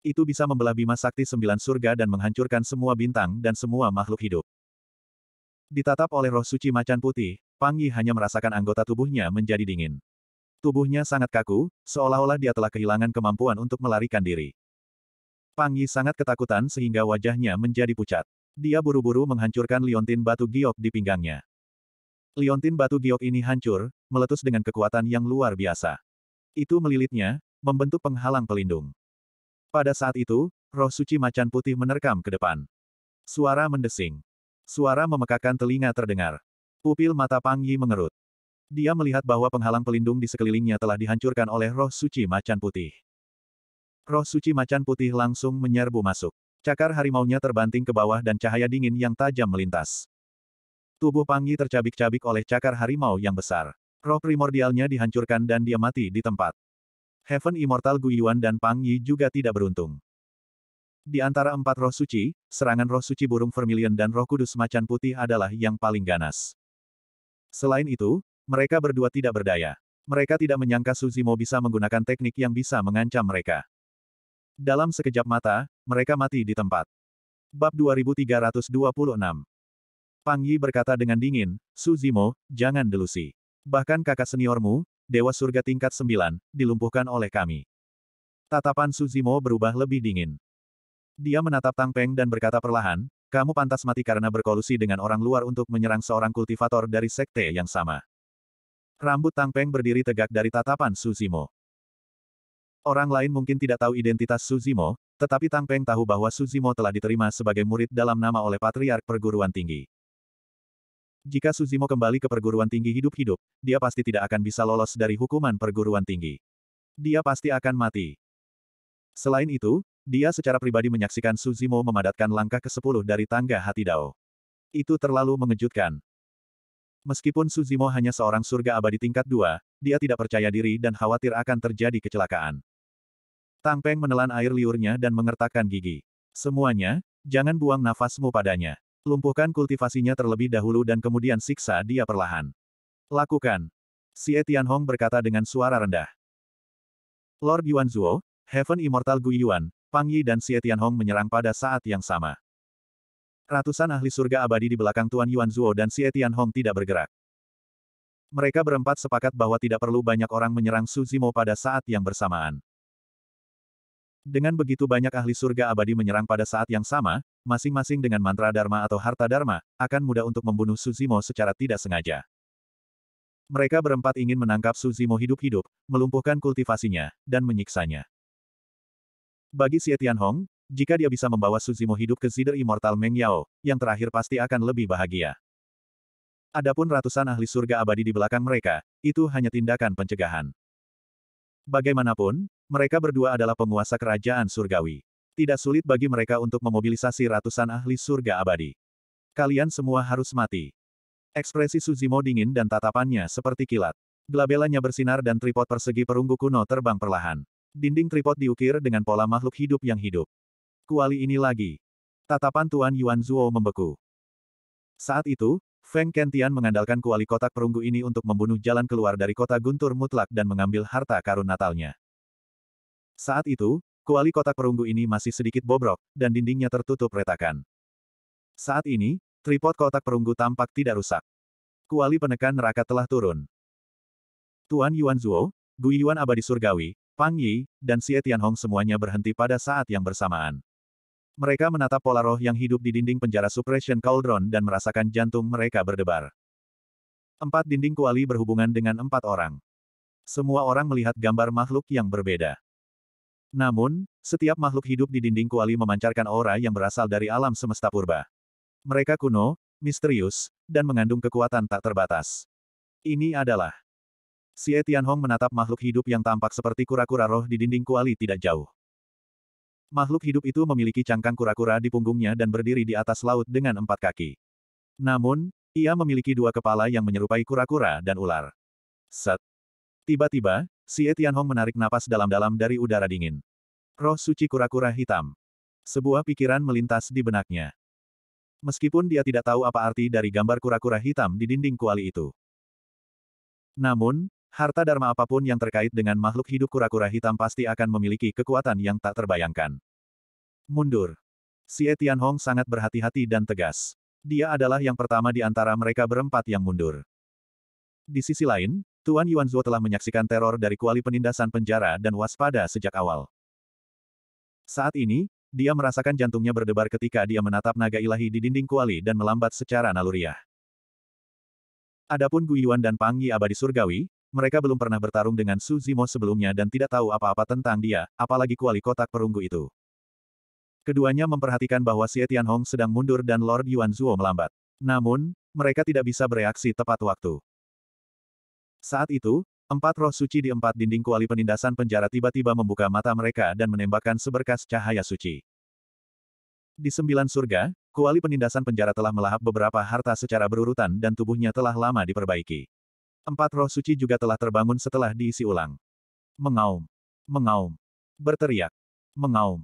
Itu bisa membelah bima sakti sembilan surga dan menghancurkan semua bintang dan semua makhluk hidup. Ditatap oleh roh suci macan putih, Pang hanya merasakan anggota tubuhnya menjadi dingin. Tubuhnya sangat kaku, seolah-olah dia telah kehilangan kemampuan untuk melarikan diri. Fang Yi sangat ketakutan sehingga wajahnya menjadi pucat. Dia buru-buru menghancurkan liontin batu giok di pinggangnya. Liontin batu giok ini hancur, meletus dengan kekuatan yang luar biasa. Itu melilitnya, membentuk penghalang pelindung. Pada saat itu, roh suci macan putih menerkam ke depan. Suara mendesing. Suara memekakan telinga terdengar. Pupil mata Pang Yi mengerut. Dia melihat bahwa penghalang pelindung di sekelilingnya telah dihancurkan oleh roh suci macan putih. Roh suci macan putih langsung menyerbu masuk. Cakar harimaunya terbanting ke bawah dan cahaya dingin yang tajam melintas. Tubuh Panggi tercabik-cabik oleh cakar harimau yang besar. Roh primordialnya dihancurkan dan dia mati di tempat. Heaven Immortal Guyuan dan Pang Yi juga tidak beruntung. Di antara empat roh suci, serangan roh suci burung vermilion dan roh kudus macan putih adalah yang paling ganas. Selain itu, mereka berdua tidak berdaya. Mereka tidak menyangka Suzimo bisa menggunakan teknik yang bisa mengancam mereka. Dalam sekejap mata, mereka mati di tempat. Bab 2326 Pang Yi berkata dengan dingin, Su Zimo, jangan delusi. Bahkan kakak seniormu, Dewa Surga tingkat 9, dilumpuhkan oleh kami. Tatapan Su Zimo berubah lebih dingin. Dia menatap Tang Peng dan berkata perlahan, kamu pantas mati karena berkolusi dengan orang luar untuk menyerang seorang kultivator dari sekte yang sama. Rambut Tang Peng berdiri tegak dari tatapan Su Zimo. Orang lain mungkin tidak tahu identitas Suzimo, tetapi Tang Peng tahu bahwa Suzimo telah diterima sebagai murid dalam nama oleh Patriark Perguruan Tinggi. Jika Suzimo kembali ke perguruan tinggi hidup-hidup, dia pasti tidak akan bisa lolos dari hukuman perguruan tinggi. Dia pasti akan mati. Selain itu, dia secara pribadi menyaksikan Suzimo memadatkan langkah ke-10 dari tangga hati Dao. Itu terlalu mengejutkan. Meskipun Suzimo hanya seorang surga abadi tingkat dua, dia tidak percaya diri dan khawatir akan terjadi kecelakaan. Tang Peng menelan air liurnya dan mengertakkan gigi. Semuanya, jangan buang nafasmu padanya. Lumpuhkan kultivasinya terlebih dahulu dan kemudian siksa dia perlahan. Lakukan. Si Etian Hong berkata dengan suara rendah. Lord Yuan Zhuo, Heaven Immortal Gui Yuan, Pang Yi dan Si Etian Hong menyerang pada saat yang sama. Ratusan ahli surga abadi di belakang Tuan Yuan Zhuo dan Si Etian Hong tidak bergerak. Mereka berempat sepakat bahwa tidak perlu banyak orang menyerang Suzimo pada saat yang bersamaan. Dengan begitu banyak ahli surga abadi menyerang pada saat yang sama, masing-masing dengan mantra dharma atau harta dharma, akan mudah untuk membunuh Suzimo secara tidak sengaja. Mereka berempat ingin menangkap Suzimo hidup-hidup, melumpuhkan kultivasinya, dan menyiksanya. Bagi Xie Tianhong, jika dia bisa membawa Suzimo hidup ke Zider Immortal Meng Yao, yang terakhir pasti akan lebih bahagia. Adapun ratusan ahli surga abadi di belakang mereka, itu hanya tindakan pencegahan. Bagaimanapun, mereka berdua adalah penguasa kerajaan surgawi. Tidak sulit bagi mereka untuk memobilisasi ratusan ahli surga abadi. Kalian semua harus mati. Ekspresi Suzimo dingin dan tatapannya seperti kilat. Glabelanya bersinar dan tripod persegi perunggu kuno terbang perlahan. Dinding tripod diukir dengan pola makhluk hidup yang hidup. Kuali ini lagi. Tatapan Tuan Yuan Zuo membeku. Saat itu, Feng Kentian mengandalkan kuali kotak perunggu ini untuk membunuh jalan keluar dari kota Guntur mutlak dan mengambil harta karun Natalnya. Saat itu, kuali kotak perunggu ini masih sedikit bobrok, dan dindingnya tertutup retakan. Saat ini, tripod kotak perunggu tampak tidak rusak. Kuali penekan neraka telah turun. Tuan Yuan Zhuo, Gui Yuan Abadi Surgawi, Pang Yi, dan Xie Tianhong semuanya berhenti pada saat yang bersamaan. Mereka menatap pola roh yang hidup di dinding penjara Suppression Cauldron dan merasakan jantung mereka berdebar. Empat dinding kuali berhubungan dengan empat orang. Semua orang melihat gambar makhluk yang berbeda. Namun, setiap makhluk hidup di dinding kuali memancarkan aura yang berasal dari alam semesta purba. Mereka kuno, misterius, dan mengandung kekuatan tak terbatas. Ini adalah Si Tianhong menatap makhluk hidup yang tampak seperti kura-kura roh di dinding kuali tidak jauh. Makhluk hidup itu memiliki cangkang kura-kura di punggungnya dan berdiri di atas laut dengan empat kaki. Namun, ia memiliki dua kepala yang menyerupai kura-kura dan ular. Set. Tiba-tiba, Si Etian Hong menarik napas dalam-dalam dari udara dingin. Roh suci kura-kura hitam. Sebuah pikiran melintas di benaknya. Meskipun dia tidak tahu apa arti dari gambar kura-kura hitam di dinding kuali itu. Namun, harta dharma apapun yang terkait dengan makhluk hidup kura-kura hitam pasti akan memiliki kekuatan yang tak terbayangkan. Mundur. Si Etian Hong sangat berhati-hati dan tegas. Dia adalah yang pertama di antara mereka berempat yang mundur. Di sisi lain, Tuan Yuan Yuanzuo telah menyaksikan teror dari kuali penindasan penjara dan waspada sejak awal. Saat ini, dia merasakan jantungnya berdebar ketika dia menatap naga ilahi di dinding kuali dan melambat secara naluriah. Adapun Guyuan dan Pang Yi abadi surgawi, mereka belum pernah bertarung dengan Su Zimo sebelumnya dan tidak tahu apa-apa tentang dia, apalagi kuali kotak perunggu itu. Keduanya memperhatikan bahwa Xie Tianhong sedang mundur dan Lord Yuan Zhuo melambat. Namun, mereka tidak bisa bereaksi tepat waktu. Saat itu, empat roh suci di empat dinding kuali penindasan penjara tiba-tiba membuka mata mereka dan menembakkan seberkas cahaya suci. Di sembilan surga, kuali penindasan penjara telah melahap beberapa harta secara berurutan dan tubuhnya telah lama diperbaiki. Empat roh suci juga telah terbangun setelah diisi ulang. Mengaum. Mengaum. Berteriak. Mengaum.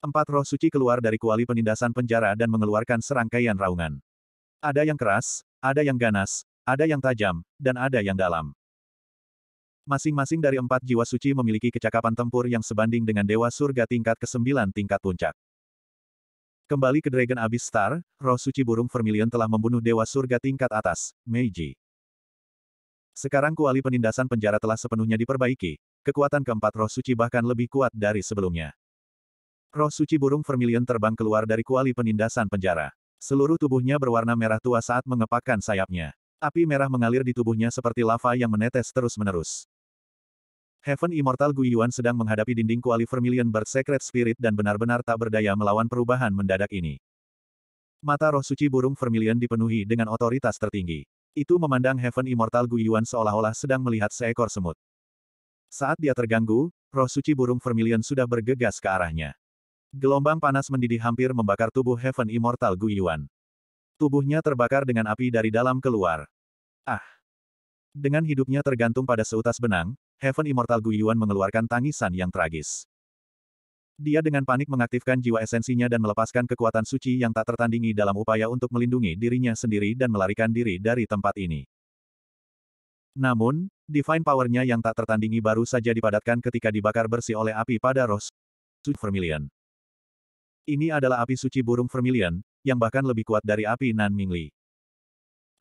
Empat roh suci keluar dari kuali penindasan penjara dan mengeluarkan serangkaian raungan. Ada yang keras, ada yang ganas, ada yang tajam, dan ada yang dalam. Masing-masing dari empat jiwa suci memiliki kecakapan tempur yang sebanding dengan Dewa Surga tingkat ke-9 tingkat puncak. Kembali ke Dragon Abyss Star, roh suci burung Vermilion telah membunuh Dewa Surga tingkat atas, Meiji. Sekarang kuali penindasan penjara telah sepenuhnya diperbaiki, kekuatan keempat roh suci bahkan lebih kuat dari sebelumnya. Roh suci burung Vermilion terbang keluar dari kuali penindasan penjara. Seluruh tubuhnya berwarna merah tua saat mengepakkan sayapnya. Api merah mengalir di tubuhnya seperti lava yang menetes terus-menerus. Heaven Immortal Guiyuan sedang menghadapi dinding kuali Vermilion Bird Secret Spirit dan benar-benar tak berdaya melawan perubahan mendadak ini. Mata roh suci burung Vermilion dipenuhi dengan otoritas tertinggi. Itu memandang Heaven Immortal Guiyuan seolah-olah sedang melihat seekor semut. Saat dia terganggu, roh suci burung Vermilion sudah bergegas ke arahnya. Gelombang panas mendidih hampir membakar tubuh Heaven Immortal Guiyuan. Tubuhnya terbakar dengan api dari dalam keluar. Ah! Dengan hidupnya tergantung pada seutas benang, Heaven Immortal Guiyuan mengeluarkan tangisan yang tragis. Dia dengan panik mengaktifkan jiwa esensinya dan melepaskan kekuatan suci yang tak tertandingi dalam upaya untuk melindungi dirinya sendiri dan melarikan diri dari tempat ini. Namun, divine powernya yang tak tertandingi baru saja dipadatkan ketika dibakar bersih oleh api pada roh suci Vermilion. Ini adalah api suci burung Vermilion, yang bahkan lebih kuat dari api Nan Mingli.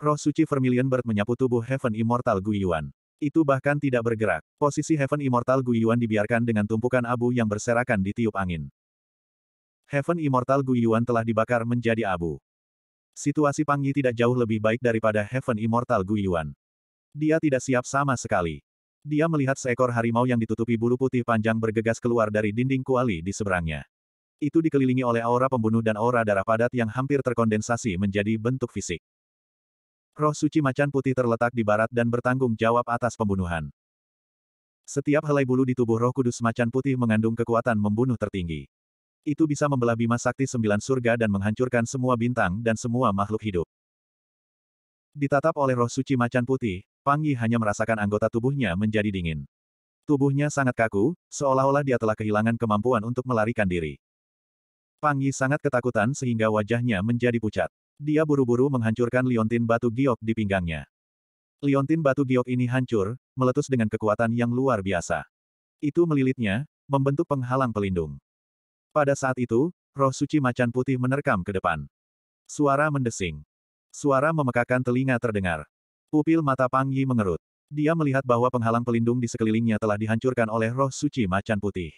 Roh suci Vermilion Bird menyapu tubuh Heaven Immortal Guiyuan. Itu bahkan tidak bergerak. Posisi Heaven Immortal Guiyuan dibiarkan dengan tumpukan abu yang berserakan di tiup angin. Heaven Immortal Guiyuan telah dibakar menjadi abu. Situasi Pang tidak jauh lebih baik daripada Heaven Immortal Guiyuan. Dia tidak siap sama sekali. Dia melihat seekor harimau yang ditutupi bulu putih panjang bergegas keluar dari dinding kuali di seberangnya itu dikelilingi oleh aura pembunuh dan aura darah padat yang hampir terkondensasi menjadi bentuk fisik. Roh suci macan putih terletak di barat dan bertanggung jawab atas pembunuhan. Setiap helai bulu di tubuh roh kudus macan putih mengandung kekuatan membunuh tertinggi. Itu bisa membelah bima sakti sembilan surga dan menghancurkan semua bintang dan semua makhluk hidup. Ditatap oleh roh suci macan putih, Pang Yi hanya merasakan anggota tubuhnya menjadi dingin. Tubuhnya sangat kaku, seolah-olah dia telah kehilangan kemampuan untuk melarikan diri. Pang Yi sangat ketakutan sehingga wajahnya menjadi pucat. Dia buru-buru menghancurkan liontin batu giok di pinggangnya. Liontin batu giok ini hancur, meletus dengan kekuatan yang luar biasa. Itu melilitnya, membentuk penghalang pelindung. Pada saat itu, roh suci macan putih menerkam ke depan. Suara mendesing. Suara memekakan telinga terdengar. Pupil mata Pang Yi mengerut. Dia melihat bahwa penghalang pelindung di sekelilingnya telah dihancurkan oleh roh suci macan putih.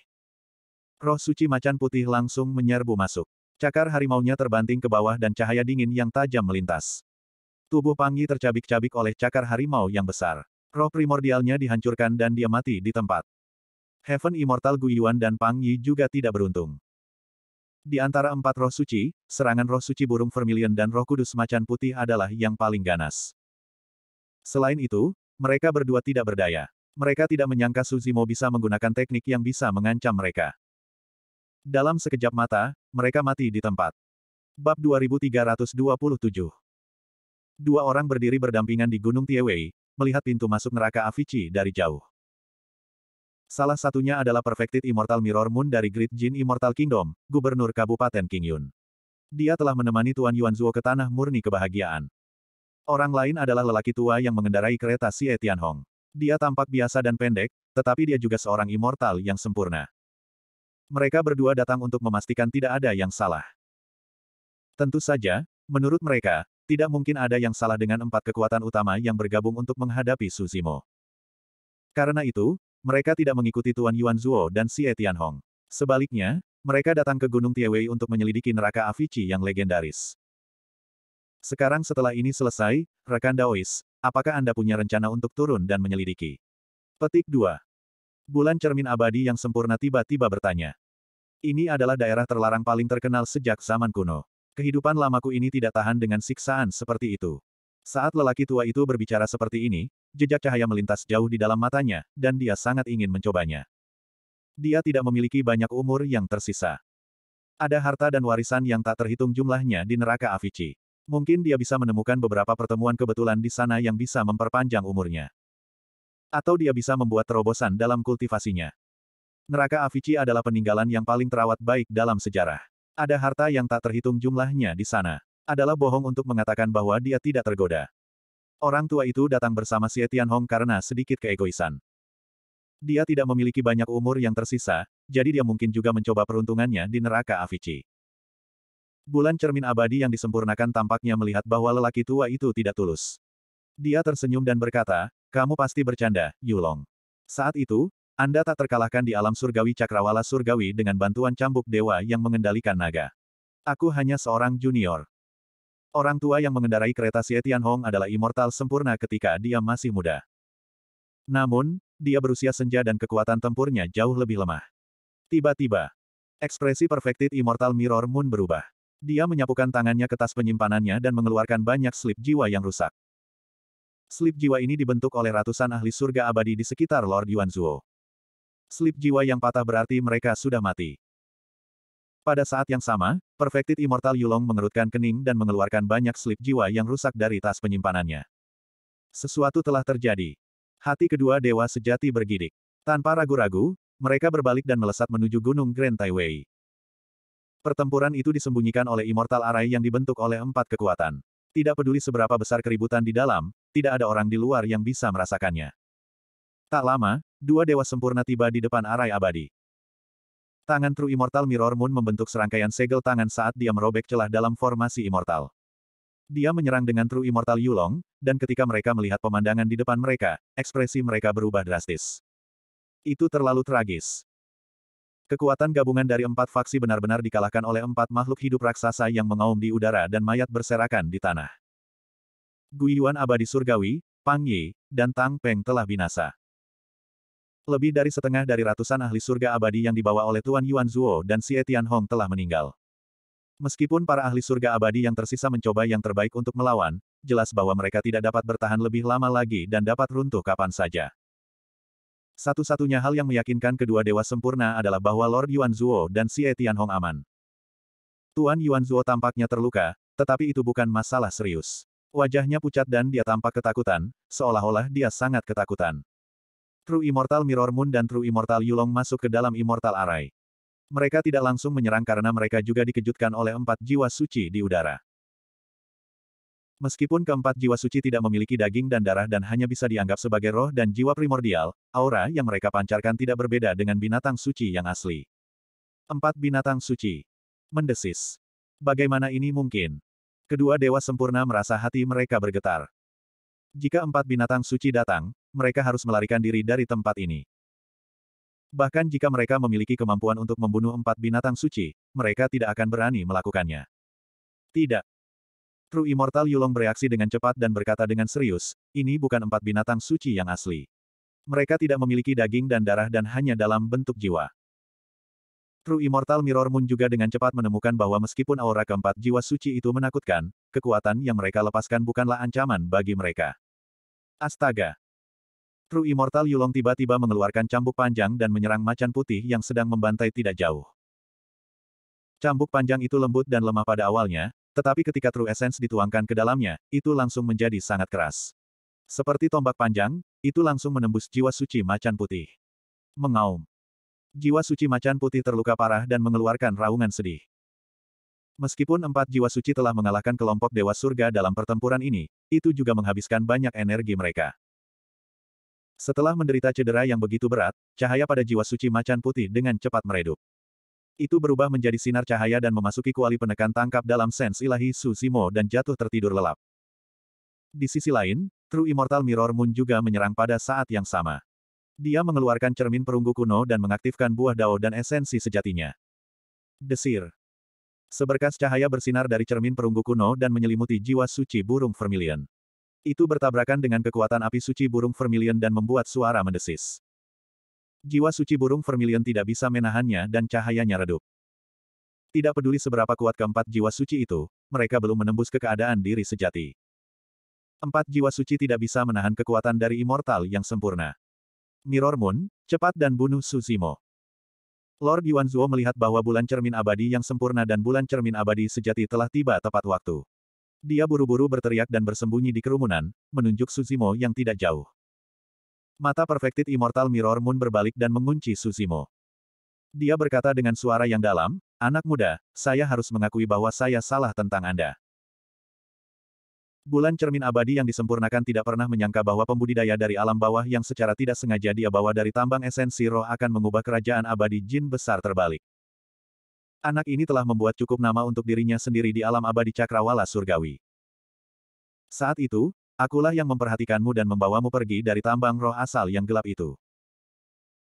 Roh suci macan putih langsung menyerbu masuk. Cakar harimaunya terbanting ke bawah dan cahaya dingin yang tajam melintas. Tubuh Pangi tercabik-cabik oleh cakar harimau yang besar. Roh primordialnya dihancurkan dan dia mati di tempat. Heaven Immortal Guyuan dan Yi juga tidak beruntung. Di antara empat roh suci, serangan roh suci burung vermilion dan roh kudus macan putih adalah yang paling ganas. Selain itu, mereka berdua tidak berdaya. Mereka tidak menyangka Suzimo bisa menggunakan teknik yang bisa mengancam mereka. Dalam sekejap mata, mereka mati di tempat. Bab 2327 Dua orang berdiri berdampingan di Gunung Tiewei, melihat pintu masuk neraka Avicii dari jauh. Salah satunya adalah Perfected Immortal Mirror Moon dari Great Jin Immortal Kingdom, Gubernur Kabupaten King Yun. Dia telah menemani Tuan Yuan Yuanzuo ke tanah murni kebahagiaan. Orang lain adalah lelaki tua yang mengendarai kereta Xie Tianhong. Dia tampak biasa dan pendek, tetapi dia juga seorang immortal yang sempurna. Mereka berdua datang untuk memastikan tidak ada yang salah. Tentu saja, menurut mereka, tidak mungkin ada yang salah dengan empat kekuatan utama yang bergabung untuk menghadapi Suzimo. Karena itu, mereka tidak mengikuti Tuan Yuan Zuo dan Si Etian Hong. Sebaliknya, mereka datang ke Gunung Tiewei untuk menyelidiki neraka Avici yang legendaris. Sekarang setelah ini selesai, rekan Daois, apakah Anda punya rencana untuk turun dan menyelidiki? Petik 2. Bulan cermin abadi yang sempurna tiba-tiba bertanya. Ini adalah daerah terlarang paling terkenal sejak zaman kuno. Kehidupan lamaku ini tidak tahan dengan siksaan seperti itu. Saat lelaki tua itu berbicara seperti ini, jejak cahaya melintas jauh di dalam matanya, dan dia sangat ingin mencobanya. Dia tidak memiliki banyak umur yang tersisa. Ada harta dan warisan yang tak terhitung jumlahnya di neraka Avici. Mungkin dia bisa menemukan beberapa pertemuan kebetulan di sana yang bisa memperpanjang umurnya. Atau dia bisa membuat terobosan dalam kultivasinya. Neraka Avicii adalah peninggalan yang paling terawat baik dalam sejarah. Ada harta yang tak terhitung jumlahnya di sana. Adalah bohong untuk mengatakan bahwa dia tidak tergoda. Orang tua itu datang bersama Xie Tianhong karena sedikit keegoisan. Dia tidak memiliki banyak umur yang tersisa, jadi dia mungkin juga mencoba peruntungannya di neraka Avicii. Bulan cermin abadi yang disempurnakan tampaknya melihat bahwa lelaki tua itu tidak tulus. Dia tersenyum dan berkata, kamu pasti bercanda, Yulong. Saat itu, Anda tak terkalahkan di alam surgawi cakrawala surgawi dengan bantuan cambuk dewa yang mengendalikan naga. Aku hanya seorang junior. Orang tua yang mengendarai kereta Xie Hong adalah immortal sempurna ketika dia masih muda. Namun, dia berusia senja dan kekuatan tempurnya jauh lebih lemah. Tiba-tiba, ekspresi perfected immortal Mirror Moon berubah. Dia menyapukan tangannya ke tas penyimpanannya dan mengeluarkan banyak slip jiwa yang rusak. Slip jiwa ini dibentuk oleh ratusan ahli surga abadi di sekitar Lord Yuanzuo. Slip jiwa yang patah berarti mereka sudah mati. Pada saat yang sama, Perfected Immortal Yulong mengerutkan kening dan mengeluarkan banyak slip jiwa yang rusak dari tas penyimpanannya. Sesuatu telah terjadi. Hati kedua dewa sejati bergidik. Tanpa ragu-ragu, mereka berbalik dan melesat menuju Gunung Grand Taiwei. Pertempuran itu disembunyikan oleh Immortal Array yang dibentuk oleh empat kekuatan. Tidak peduli seberapa besar keributan di dalam, tidak ada orang di luar yang bisa merasakannya. Tak lama, dua dewa sempurna tiba di depan arai abadi. Tangan True Immortal Mirror Moon membentuk serangkaian segel tangan saat dia merobek celah dalam formasi immortal. Dia menyerang dengan True Immortal Yulong, dan ketika mereka melihat pemandangan di depan mereka, ekspresi mereka berubah drastis. Itu terlalu tragis. Kekuatan gabungan dari empat faksi benar-benar dikalahkan oleh empat makhluk hidup raksasa yang mengaum di udara dan mayat berserakan di tanah. Guyuan abadi surgawi, Pang Yi, dan Tang Peng telah binasa. Lebih dari setengah dari ratusan ahli surga abadi yang dibawa oleh Tuan Yuan Zuo dan Si Etian Hong telah meninggal. Meskipun para ahli surga abadi yang tersisa mencoba yang terbaik untuk melawan, jelas bahwa mereka tidak dapat bertahan lebih lama lagi dan dapat runtuh kapan saja. Satu-satunya hal yang meyakinkan kedua dewa sempurna adalah bahwa Lord Yuan Zhuo dan Xie Hong aman. Tuan Yuan Zhuo tampaknya terluka, tetapi itu bukan masalah serius. Wajahnya pucat dan dia tampak ketakutan, seolah-olah dia sangat ketakutan. True Immortal Mirror Moon dan True Immortal Yulong masuk ke dalam Immortal Array. Mereka tidak langsung menyerang karena mereka juga dikejutkan oleh empat jiwa suci di udara. Meskipun keempat jiwa suci tidak memiliki daging dan darah dan hanya bisa dianggap sebagai roh dan jiwa primordial, aura yang mereka pancarkan tidak berbeda dengan binatang suci yang asli. Empat binatang suci. Mendesis. Bagaimana ini mungkin? Kedua dewa sempurna merasa hati mereka bergetar. Jika empat binatang suci datang, mereka harus melarikan diri dari tempat ini. Bahkan jika mereka memiliki kemampuan untuk membunuh empat binatang suci, mereka tidak akan berani melakukannya. Tidak, True Immortal Yulong bereaksi dengan cepat dan berkata dengan serius, ini bukan empat binatang suci yang asli. Mereka tidak memiliki daging dan darah dan hanya dalam bentuk jiwa. True Immortal Mirror Moon juga dengan cepat menemukan bahwa meskipun aura keempat jiwa suci itu menakutkan, kekuatan yang mereka lepaskan bukanlah ancaman bagi mereka. Astaga! True Immortal Yulong tiba-tiba mengeluarkan cambuk panjang dan menyerang macan putih yang sedang membantai tidak jauh. Cambuk panjang itu lembut dan lemah pada awalnya, tetapi ketika True Essence dituangkan ke dalamnya, itu langsung menjadi sangat keras. Seperti tombak panjang, itu langsung menembus jiwa suci macan putih. Mengaum. Jiwa suci macan putih terluka parah dan mengeluarkan raungan sedih. Meskipun empat jiwa suci telah mengalahkan kelompok Dewa Surga dalam pertempuran ini, itu juga menghabiskan banyak energi mereka. Setelah menderita cedera yang begitu berat, cahaya pada jiwa suci macan putih dengan cepat meredup. Itu berubah menjadi sinar cahaya dan memasuki kuali penekan tangkap dalam sens ilahi Susimo dan jatuh tertidur lelap. Di sisi lain, True Immortal Mirror Moon juga menyerang pada saat yang sama. Dia mengeluarkan cermin perunggu kuno dan mengaktifkan buah dao dan esensi sejatinya. Desir. Seberkas cahaya bersinar dari cermin perunggu kuno dan menyelimuti jiwa suci burung vermilion. Itu bertabrakan dengan kekuatan api suci burung vermilion dan membuat suara mendesis. Jiwa suci burung vermilion tidak bisa menahannya dan cahayanya redup. Tidak peduli seberapa kuat keempat jiwa suci itu, mereka belum menembus ke keadaan diri sejati. Empat jiwa suci tidak bisa menahan kekuatan dari immortal yang sempurna. Mirror Moon, cepat dan bunuh Suzimo. Lord Yuan Zuo melihat bahwa bulan cermin abadi yang sempurna dan bulan cermin abadi sejati telah tiba tepat waktu. Dia buru-buru berteriak dan bersembunyi di kerumunan, menunjuk Suzimo yang tidak jauh. Mata Perfected Immortal Mirror Moon berbalik dan mengunci Suzimo. Dia berkata dengan suara yang dalam, Anak muda, saya harus mengakui bahwa saya salah tentang Anda. Bulan cermin abadi yang disempurnakan tidak pernah menyangka bahwa pembudidaya dari alam bawah yang secara tidak sengaja dia bawa dari tambang esensi roh akan mengubah kerajaan abadi jin besar terbalik. Anak ini telah membuat cukup nama untuk dirinya sendiri di alam abadi cakrawala surgawi. Saat itu, Akulah yang memperhatikanmu dan membawamu pergi dari tambang roh asal yang gelap itu.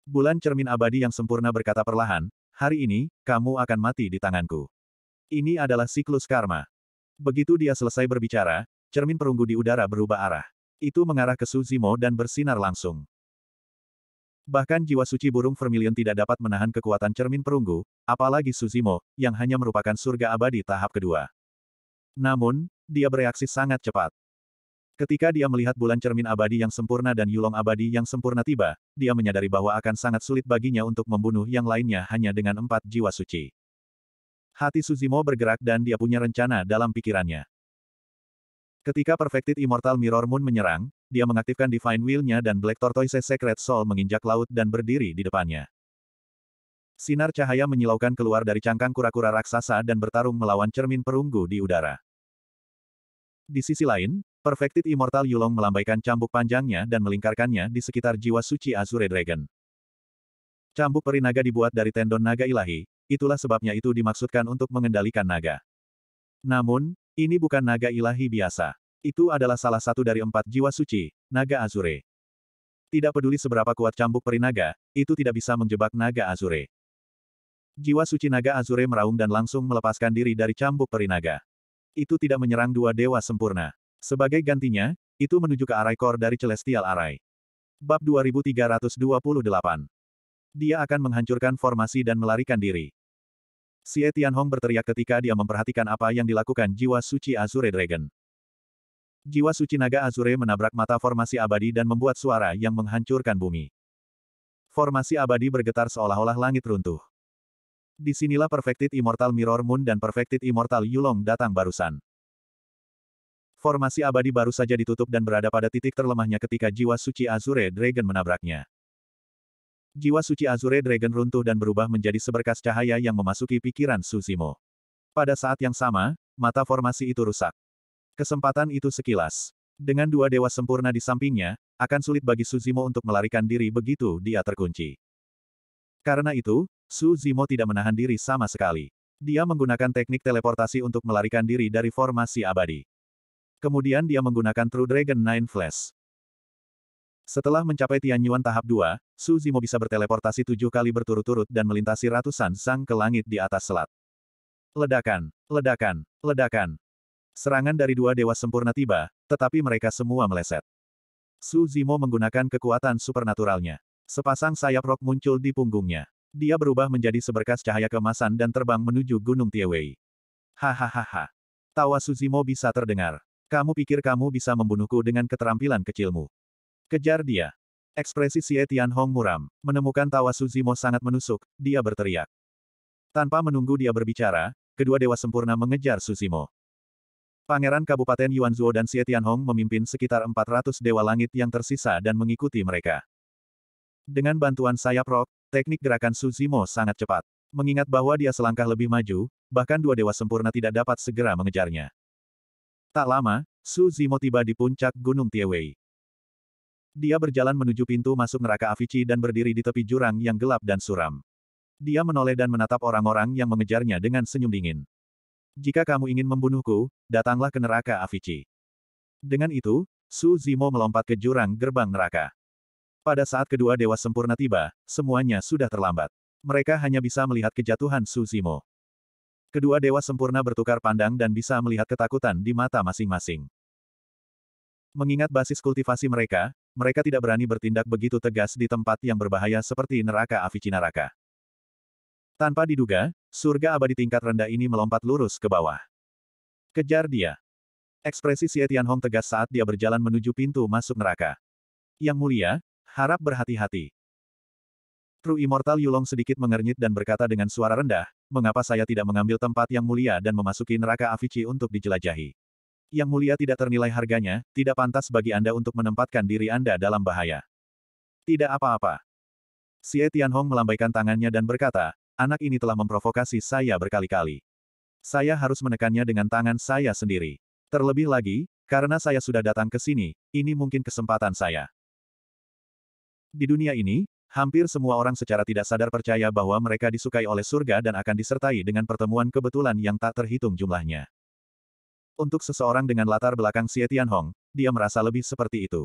Bulan cermin abadi yang sempurna berkata perlahan, hari ini, kamu akan mati di tanganku. Ini adalah siklus karma. Begitu dia selesai berbicara, cermin perunggu di udara berubah arah. Itu mengarah ke Suzimo dan bersinar langsung. Bahkan jiwa suci burung vermilion tidak dapat menahan kekuatan cermin perunggu, apalagi Suzimo, yang hanya merupakan surga abadi tahap kedua. Namun, dia bereaksi sangat cepat. Ketika dia melihat bulan cermin abadi yang sempurna dan Yulong abadi yang sempurna tiba, dia menyadari bahwa akan sangat sulit baginya untuk membunuh yang lainnya hanya dengan empat jiwa suci. Hati Suzimo bergerak dan dia punya rencana dalam pikirannya. Ketika Perfected Immortal Mirror Moon menyerang, dia mengaktifkan Divine Will-nya dan Black Tortoise Secret Soul menginjak laut dan berdiri di depannya. Sinar cahaya menyilaukan keluar dari cangkang kura-kura raksasa dan bertarung melawan cermin perunggu di udara. Di sisi lain, Perfected Immortal Yulong melambaikan cambuk panjangnya dan melingkarkannya di sekitar jiwa suci Azure Dragon. Cambuk peri naga dibuat dari tendon naga ilahi, itulah sebabnya itu dimaksudkan untuk mengendalikan naga. Namun, ini bukan naga ilahi biasa. Itu adalah salah satu dari empat jiwa suci, naga Azure. Tidak peduli seberapa kuat cambuk peri naga, itu tidak bisa menjebak naga Azure. Jiwa suci naga Azure meraung dan langsung melepaskan diri dari cambuk peri naga. Itu tidak menyerang dua dewa sempurna. Sebagai gantinya, itu menuju ke arai kor dari Celestial Arai. Bab 2328. Dia akan menghancurkan formasi dan melarikan diri. Si Etian Hong berteriak ketika dia memperhatikan apa yang dilakukan jiwa suci Azure Dragon. Jiwa suci naga Azure menabrak mata formasi abadi dan membuat suara yang menghancurkan bumi. Formasi abadi bergetar seolah-olah langit runtuh. Disinilah Perfected Immortal Mirror Moon dan Perfected Immortal Yulong datang barusan. Formasi abadi baru saja ditutup dan berada pada titik terlemahnya ketika jiwa suci Azure Dragon menabraknya. Jiwa suci Azure Dragon runtuh dan berubah menjadi seberkas cahaya yang memasuki pikiran Suzimo. Pada saat yang sama, mata formasi itu rusak. Kesempatan itu sekilas. Dengan dua dewa sempurna di sampingnya, akan sulit bagi Suzimo untuk melarikan diri begitu dia terkunci. Karena itu, Suzimo tidak menahan diri sama sekali. Dia menggunakan teknik teleportasi untuk melarikan diri dari formasi abadi. Kemudian dia menggunakan True Dragon Nine Flash. Setelah mencapai Tianyuan tahap 2, Su Zimo bisa berteleportasi tujuh kali berturut-turut dan melintasi ratusan sang ke langit di atas selat. Ledakan, ledakan, ledakan. Serangan dari dua dewa sempurna tiba, tetapi mereka semua meleset. Su Zimo menggunakan kekuatan supernaturalnya. Sepasang sayap rok muncul di punggungnya. Dia berubah menjadi seberkas cahaya kemasan dan terbang menuju Gunung Tiewei. Hahaha. Tawa Suzimo bisa terdengar. Kamu pikir kamu bisa membunuhku dengan keterampilan kecilmu? Kejar dia. Ekspresi Xie Hong muram. Menemukan tawa Suzimo sangat menusuk, dia berteriak. Tanpa menunggu dia berbicara, kedua dewa sempurna mengejar Suzimo. Pangeran Kabupaten Yuanzuo dan Xie Hong memimpin sekitar 400 dewa langit yang tersisa dan mengikuti mereka. Dengan bantuan sayap rok, teknik gerakan Suzimo sangat cepat. Mengingat bahwa dia selangkah lebih maju, bahkan dua dewa sempurna tidak dapat segera mengejarnya. Tak lama, Su Zimo tiba di puncak Gunung Tiewei. Dia berjalan menuju pintu masuk neraka Avici dan berdiri di tepi jurang yang gelap dan suram. Dia menoleh dan menatap orang-orang yang mengejarnya dengan senyum dingin. Jika kamu ingin membunuhku, datanglah ke neraka Avici. Dengan itu, Su Zimo melompat ke jurang gerbang neraka. Pada saat kedua dewa sempurna tiba, semuanya sudah terlambat. Mereka hanya bisa melihat kejatuhan Su Zimo. Kedua dewa sempurna bertukar pandang dan bisa melihat ketakutan di mata masing-masing. Mengingat basis kultivasi mereka, mereka tidak berani bertindak begitu tegas di tempat yang berbahaya seperti neraka Avicinaraka. Tanpa diduga, surga abadi tingkat rendah ini melompat lurus ke bawah. Kejar dia. Ekspresi Xie Tianhong tegas saat dia berjalan menuju pintu masuk neraka. Yang mulia, harap berhati-hati. True Immortal Yulong sedikit mengernyit dan berkata dengan suara rendah, mengapa saya tidak mengambil tempat yang mulia dan memasuki neraka Avici untuk dijelajahi. Yang mulia tidak ternilai harganya, tidak pantas bagi Anda untuk menempatkan diri Anda dalam bahaya. Tidak apa-apa. Xie Tianhong melambaikan tangannya dan berkata, anak ini telah memprovokasi saya berkali-kali. Saya harus menekannya dengan tangan saya sendiri. Terlebih lagi, karena saya sudah datang ke sini, ini mungkin kesempatan saya. Di dunia ini, Hampir semua orang secara tidak sadar percaya bahwa mereka disukai oleh surga dan akan disertai dengan pertemuan kebetulan yang tak terhitung jumlahnya. Untuk seseorang dengan latar belakang Xie Hong, dia merasa lebih seperti itu.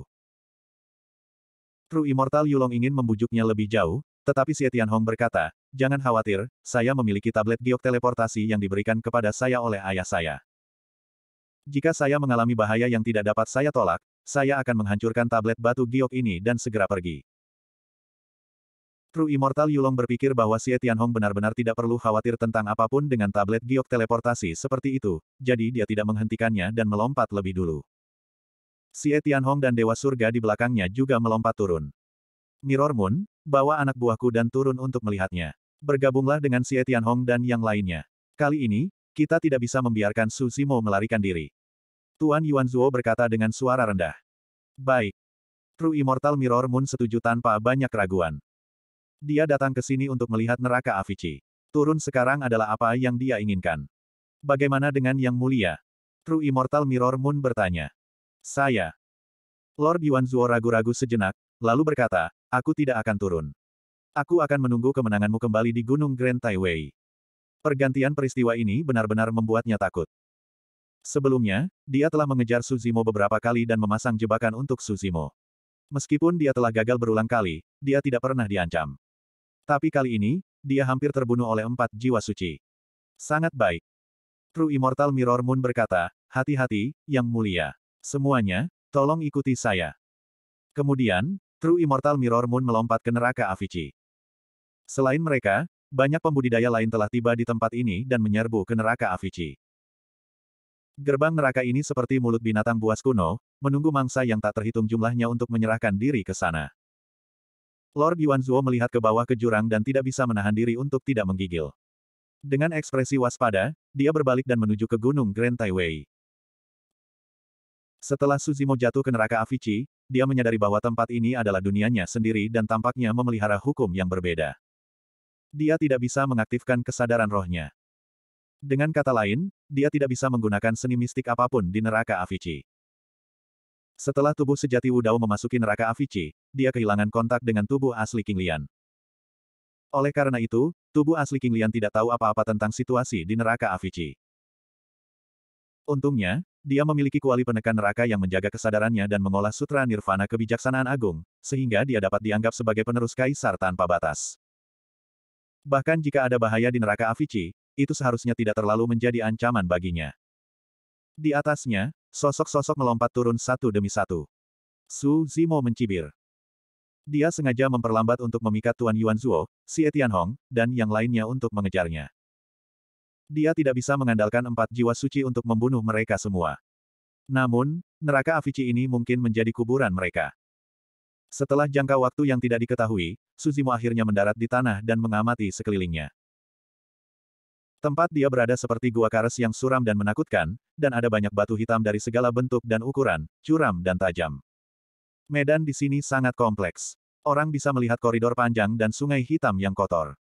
True Immortal Yulong ingin membujuknya lebih jauh, tetapi Xie Hong berkata, Jangan khawatir, saya memiliki tablet giok teleportasi yang diberikan kepada saya oleh ayah saya. Jika saya mengalami bahaya yang tidak dapat saya tolak, saya akan menghancurkan tablet batu giok ini dan segera pergi. Kru Immortal Yulong berpikir bahwa Xie Tianhong benar-benar tidak perlu khawatir tentang apapun dengan tablet giok teleportasi seperti itu, jadi dia tidak menghentikannya dan melompat lebih dulu. Xie Tianhong dan Dewa Surga di belakangnya juga melompat turun. Mirror Moon, bawa anak buahku dan turun untuk melihatnya. Bergabunglah dengan Xie Tianhong dan yang lainnya. Kali ini, kita tidak bisa membiarkan Su Simo melarikan diri. Tuan Yuan Zuo berkata dengan suara rendah. Baik. Kru Immortal Mirror Moon setuju tanpa banyak keraguan. Dia datang ke sini untuk melihat neraka Avici. Turun sekarang adalah apa yang dia inginkan. Bagaimana dengan Yang Mulia? True Immortal Mirror Moon bertanya. Saya. Lord Yuan Zuo ragu-ragu sejenak, lalu berkata, aku tidak akan turun. Aku akan menunggu kemenanganmu kembali di Gunung Grand Taiwei. Pergantian peristiwa ini benar-benar membuatnya takut. Sebelumnya, dia telah mengejar Suzimo beberapa kali dan memasang jebakan untuk Suzimo. Meskipun dia telah gagal berulang kali, dia tidak pernah diancam. Tapi kali ini, dia hampir terbunuh oleh empat jiwa suci. Sangat baik. True Immortal Mirror Moon berkata, hati-hati, yang mulia. Semuanya, tolong ikuti saya. Kemudian, True Immortal Mirror Moon melompat ke neraka Avicii. Selain mereka, banyak pembudidaya lain telah tiba di tempat ini dan menyerbu ke neraka Avicii. Gerbang neraka ini seperti mulut binatang buas kuno, menunggu mangsa yang tak terhitung jumlahnya untuk menyerahkan diri ke sana. Lord Yuan Yuanzuo melihat ke bawah ke jurang dan tidak bisa menahan diri untuk tidak menggigil. Dengan ekspresi waspada, dia berbalik dan menuju ke gunung Grand Taiwei. Setelah Suzimo jatuh ke neraka Avicii, dia menyadari bahwa tempat ini adalah dunianya sendiri dan tampaknya memelihara hukum yang berbeda. Dia tidak bisa mengaktifkan kesadaran rohnya. Dengan kata lain, dia tidak bisa menggunakan seni mistik apapun di neraka Avicii. Setelah tubuh sejati Wudao memasuki neraka Avici, dia kehilangan kontak dengan tubuh asli King Lian. Oleh karena itu, tubuh asli King Lian tidak tahu apa-apa tentang situasi di neraka Avici. Untungnya, dia memiliki kuali penekan neraka yang menjaga kesadarannya dan mengolah sutra nirvana kebijaksanaan agung, sehingga dia dapat dianggap sebagai penerus kaisar tanpa batas. Bahkan jika ada bahaya di neraka Avici, itu seharusnya tidak terlalu menjadi ancaman baginya. Di atasnya, Sosok-sosok melompat turun satu demi satu. Su Zimo mencibir. Dia sengaja memperlambat untuk memikat Tuan Yuan Zuo, si Etian Hong, dan yang lainnya untuk mengejarnya. Dia tidak bisa mengandalkan empat jiwa suci untuk membunuh mereka semua. Namun, neraka Avici ini mungkin menjadi kuburan mereka. Setelah jangka waktu yang tidak diketahui, Suzimo akhirnya mendarat di tanah dan mengamati sekelilingnya. Tempat dia berada seperti gua kares yang suram dan menakutkan, dan ada banyak batu hitam dari segala bentuk dan ukuran, curam dan tajam. Medan di sini sangat kompleks. Orang bisa melihat koridor panjang dan sungai hitam yang kotor.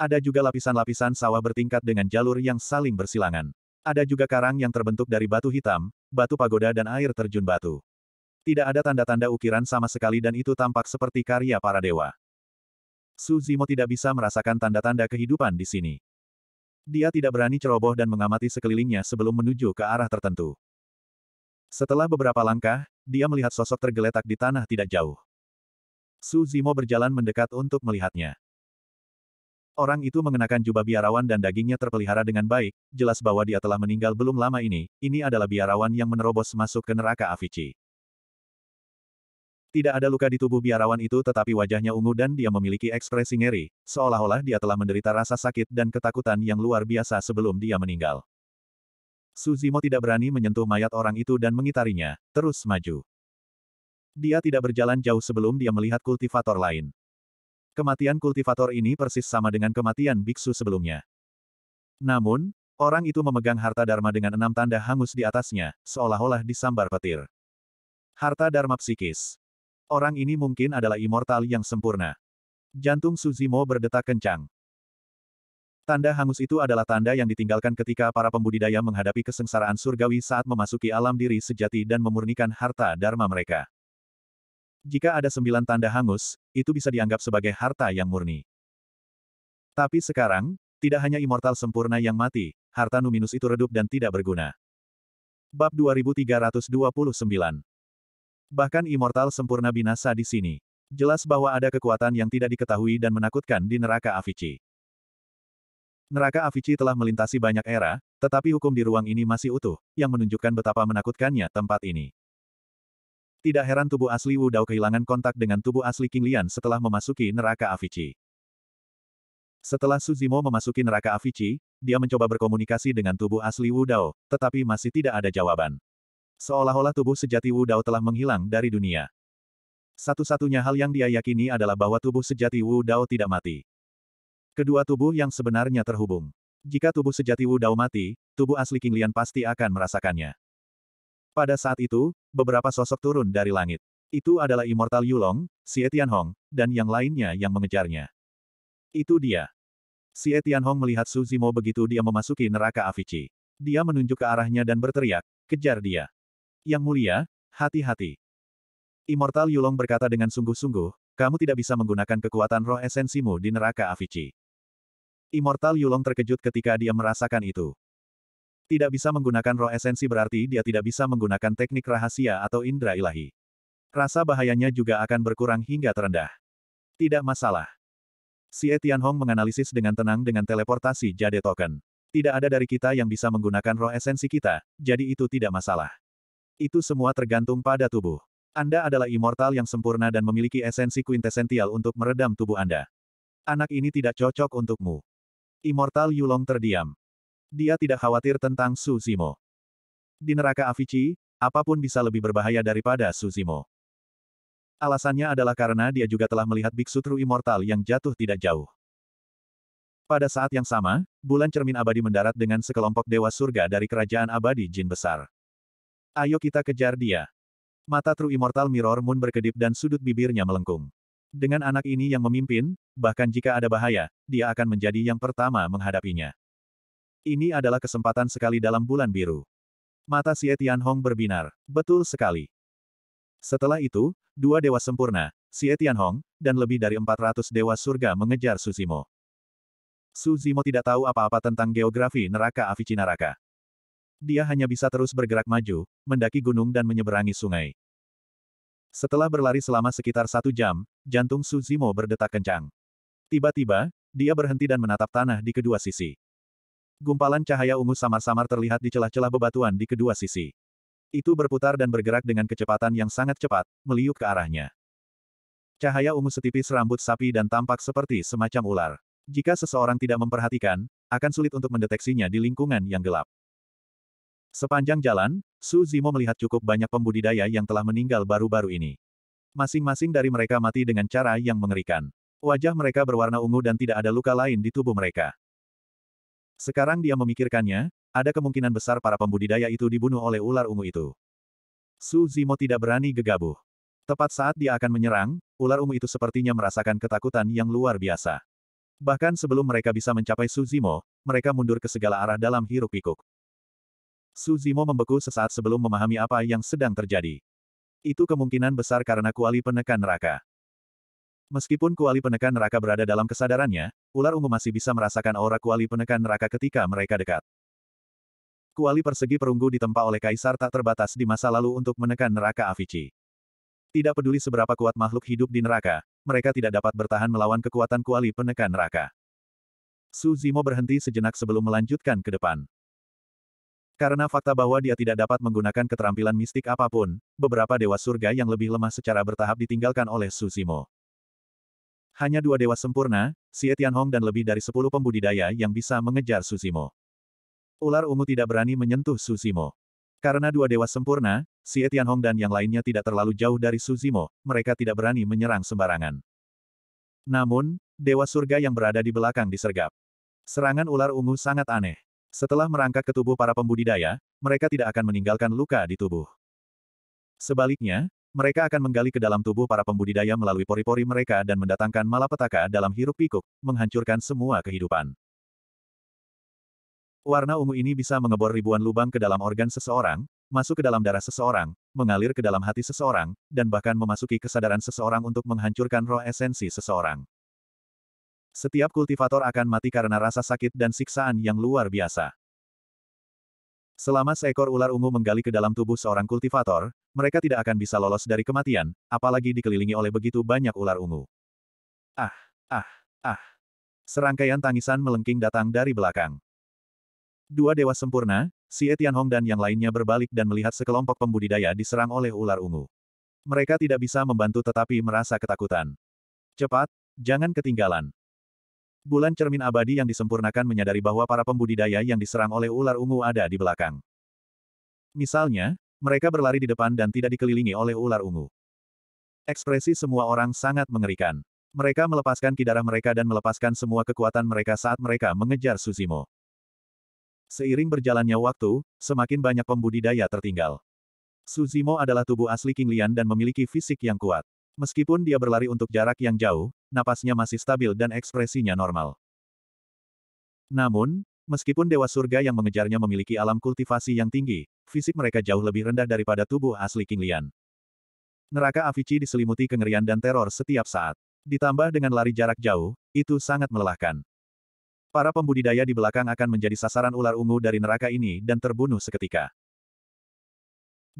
Ada juga lapisan-lapisan sawah bertingkat dengan jalur yang saling bersilangan. Ada juga karang yang terbentuk dari batu hitam, batu pagoda dan air terjun batu. Tidak ada tanda-tanda ukiran sama sekali dan itu tampak seperti karya para dewa. Suzimo tidak bisa merasakan tanda-tanda kehidupan di sini. Dia tidak berani ceroboh dan mengamati sekelilingnya sebelum menuju ke arah tertentu. Setelah beberapa langkah, dia melihat sosok tergeletak di tanah tidak jauh. Su Zimo berjalan mendekat untuk melihatnya. Orang itu mengenakan jubah biarawan dan dagingnya terpelihara dengan baik, jelas bahwa dia telah meninggal belum lama ini, ini adalah biarawan yang menerobos masuk ke neraka Avicii. Tidak ada luka di tubuh biarawan itu tetapi wajahnya ungu dan dia memiliki ekspresi ngeri, seolah-olah dia telah menderita rasa sakit dan ketakutan yang luar biasa sebelum dia meninggal. Suzimo tidak berani menyentuh mayat orang itu dan mengitarinya, terus maju. Dia tidak berjalan jauh sebelum dia melihat kultivator lain. Kematian kultivator ini persis sama dengan kematian biksu sebelumnya. Namun, orang itu memegang harta dharma dengan enam tanda hangus di atasnya, seolah-olah disambar petir. Harta dharma psikis. Orang ini mungkin adalah immortal yang sempurna. Jantung Suzimo berdetak kencang. Tanda hangus itu adalah tanda yang ditinggalkan ketika para pembudidaya menghadapi kesengsaraan surgawi saat memasuki alam diri sejati dan memurnikan harta dharma mereka. Jika ada sembilan tanda hangus, itu bisa dianggap sebagai harta yang murni. Tapi sekarang, tidak hanya immortal sempurna yang mati, harta Numinus itu redup dan tidak berguna. Bab 2329 Bahkan immortal sempurna binasa di sini. Jelas bahwa ada kekuatan yang tidak diketahui dan menakutkan di neraka Avicii. Neraka Avicii telah melintasi banyak era, tetapi hukum di ruang ini masih utuh, yang menunjukkan betapa menakutkannya tempat ini. Tidak heran tubuh asli Wu Dao kehilangan kontak dengan tubuh asli King Lian setelah memasuki neraka Avicii. Setelah Suzimo memasuki neraka Avicii, dia mencoba berkomunikasi dengan tubuh asli Wu Dao, tetapi masih tidak ada jawaban. Seolah-olah tubuh sejati Wu Dao telah menghilang dari dunia. Satu-satunya hal yang dia yakini adalah bahwa tubuh sejati Wu Dao tidak mati. Kedua tubuh yang sebenarnya terhubung. Jika tubuh sejati Wu Dao mati, tubuh asli King Lian pasti akan merasakannya. Pada saat itu, beberapa sosok turun dari langit. Itu adalah Immortal Yulong, Xie Tianhong, dan yang lainnya yang mengejarnya. Itu dia. Xie Tianhong melihat Su Zimo begitu dia memasuki neraka Avicii. Dia menunjuk ke arahnya dan berteriak, kejar dia. Yang mulia, hati-hati. Immortal Yulong berkata dengan sungguh-sungguh, kamu tidak bisa menggunakan kekuatan roh esensimu di neraka Avici. Immortal Yulong terkejut ketika dia merasakan itu. Tidak bisa menggunakan roh esensi berarti dia tidak bisa menggunakan teknik rahasia atau indra ilahi. Rasa bahayanya juga akan berkurang hingga terendah. Tidak masalah. Si Etian Hong menganalisis dengan tenang dengan teleportasi jade token. Tidak ada dari kita yang bisa menggunakan roh esensi kita, jadi itu tidak masalah. Itu semua tergantung pada tubuh. Anda adalah immortal yang sempurna dan memiliki esensi kuintesential untuk meredam tubuh Anda. Anak ini tidak cocok untukmu. Immortal Yulong terdiam. Dia tidak khawatir tentang Su Zimo. Di neraka Avicii, apapun bisa lebih berbahaya daripada Su Zimo. Alasannya adalah karena dia juga telah melihat Biksu True Immortal yang jatuh tidak jauh. Pada saat yang sama, bulan cermin abadi mendarat dengan sekelompok dewa surga dari kerajaan abadi jin besar. Ayo kita kejar dia. Mata True Immortal Mirror Moon berkedip dan sudut bibirnya melengkung. Dengan anak ini yang memimpin, bahkan jika ada bahaya, dia akan menjadi yang pertama menghadapinya. Ini adalah kesempatan sekali dalam bulan biru. Mata Xie Tianhong berbinar. Betul sekali. Setelah itu, dua dewa sempurna, Xie Tianhong, dan lebih dari 400 dewa surga mengejar Suzimo. Suzimo tidak tahu apa-apa tentang geografi neraka Avicinaraka dia hanya bisa terus bergerak maju, mendaki gunung dan menyeberangi sungai. Setelah berlari selama sekitar satu jam, jantung Suzimo berdetak kencang. Tiba-tiba, dia berhenti dan menatap tanah di kedua sisi. Gumpalan cahaya ungu samar-samar terlihat di celah-celah bebatuan di kedua sisi. Itu berputar dan bergerak dengan kecepatan yang sangat cepat, meliuk ke arahnya. Cahaya ungu setipis rambut sapi dan tampak seperti semacam ular. Jika seseorang tidak memperhatikan, akan sulit untuk mendeteksinya di lingkungan yang gelap. Sepanjang jalan, Su Zimo melihat cukup banyak pembudidaya yang telah meninggal baru-baru ini. Masing-masing dari mereka mati dengan cara yang mengerikan. Wajah mereka berwarna ungu dan tidak ada luka lain di tubuh mereka. Sekarang dia memikirkannya, ada kemungkinan besar para pembudidaya itu dibunuh oleh ular ungu itu. Su Zimo tidak berani gegabah. Tepat saat dia akan menyerang, ular ungu itu sepertinya merasakan ketakutan yang luar biasa. Bahkan sebelum mereka bisa mencapai Su Zimo, mereka mundur ke segala arah dalam hiruk-pikuk. Suzimo membeku sesaat sebelum memahami apa yang sedang terjadi. Itu kemungkinan besar karena kuali penekan neraka. Meskipun kuali penekan neraka berada dalam kesadarannya, ular ungu masih bisa merasakan aura kuali penekan neraka ketika mereka dekat. Kuali persegi perunggu ditempa oleh kaisar tak terbatas di masa lalu untuk menekan neraka Avici. Tidak peduli seberapa kuat makhluk hidup di neraka, mereka tidak dapat bertahan melawan kekuatan kuali penekan neraka. Su Zimo berhenti sejenak sebelum melanjutkan ke depan. Karena fakta bahwa dia tidak dapat menggunakan keterampilan mistik apapun, beberapa dewa surga yang lebih lemah secara bertahap ditinggalkan oleh Susimo. Hanya dua dewa sempurna, Xie Tianhong dan lebih dari sepuluh pembudidaya yang bisa mengejar Susimo. Ular ungu tidak berani menyentuh Susimo. Karena dua dewa sempurna, Xie Tianhong dan yang lainnya tidak terlalu jauh dari Susimo, mereka tidak berani menyerang sembarangan. Namun, dewa surga yang berada di belakang disergap. Serangan ular ungu sangat aneh. Setelah merangkak ke tubuh para pembudidaya, mereka tidak akan meninggalkan luka di tubuh. Sebaliknya, mereka akan menggali ke dalam tubuh para pembudidaya melalui pori-pori mereka dan mendatangkan malapetaka dalam hiruk-pikuk, menghancurkan semua kehidupan. Warna ungu ini bisa mengebor ribuan lubang ke dalam organ seseorang, masuk ke dalam darah seseorang, mengalir ke dalam hati seseorang, dan bahkan memasuki kesadaran seseorang untuk menghancurkan roh esensi seseorang. Setiap kultivator akan mati karena rasa sakit dan siksaan yang luar biasa. Selama seekor ular ungu menggali ke dalam tubuh seorang kultivator, mereka tidak akan bisa lolos dari kematian, apalagi dikelilingi oleh begitu banyak ular ungu. Ah, ah, ah. Serangkaian tangisan melengking datang dari belakang. Dua dewa sempurna, si Etian Hong dan yang lainnya berbalik dan melihat sekelompok pembudidaya diserang oleh ular ungu. Mereka tidak bisa membantu tetapi merasa ketakutan. Cepat, jangan ketinggalan. Bulan cermin abadi yang disempurnakan menyadari bahwa para pembudidaya yang diserang oleh ular ungu ada di belakang. Misalnya, mereka berlari di depan dan tidak dikelilingi oleh ular ungu. Ekspresi semua orang sangat mengerikan. Mereka melepaskan kidara mereka dan melepaskan semua kekuatan mereka saat mereka mengejar Suzimo. Seiring berjalannya waktu, semakin banyak pembudidaya tertinggal. Suzimo adalah tubuh asli King Lian dan memiliki fisik yang kuat. Meskipun dia berlari untuk jarak yang jauh, napasnya masih stabil dan ekspresinya normal. Namun, meskipun Dewa Surga yang mengejarnya memiliki alam kultivasi yang tinggi, fisik mereka jauh lebih rendah daripada tubuh asli King Lian. Neraka Avici diselimuti kengerian dan teror setiap saat. Ditambah dengan lari jarak jauh, itu sangat melelahkan. Para pembudidaya di belakang akan menjadi sasaran ular ungu dari neraka ini dan terbunuh seketika.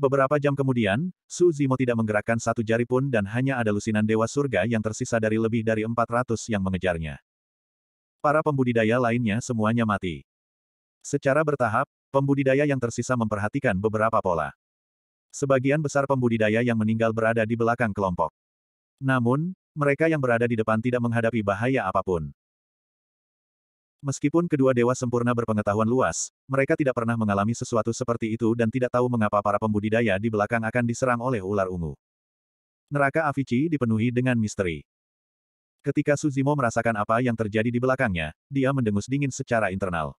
Beberapa jam kemudian, Su Zimo tidak menggerakkan satu jari pun dan hanya ada lusinan dewa surga yang tersisa dari lebih dari 400 yang mengejarnya. Para pembudidaya lainnya semuanya mati. Secara bertahap, pembudidaya yang tersisa memperhatikan beberapa pola. Sebagian besar pembudidaya yang meninggal berada di belakang kelompok. Namun, mereka yang berada di depan tidak menghadapi bahaya apapun. Meskipun kedua dewa sempurna berpengetahuan luas, mereka tidak pernah mengalami sesuatu seperti itu dan tidak tahu mengapa para pembudidaya di belakang akan diserang oleh ular ungu. Neraka Avicii dipenuhi dengan misteri. Ketika Suzimo merasakan apa yang terjadi di belakangnya, dia mendengus dingin secara internal.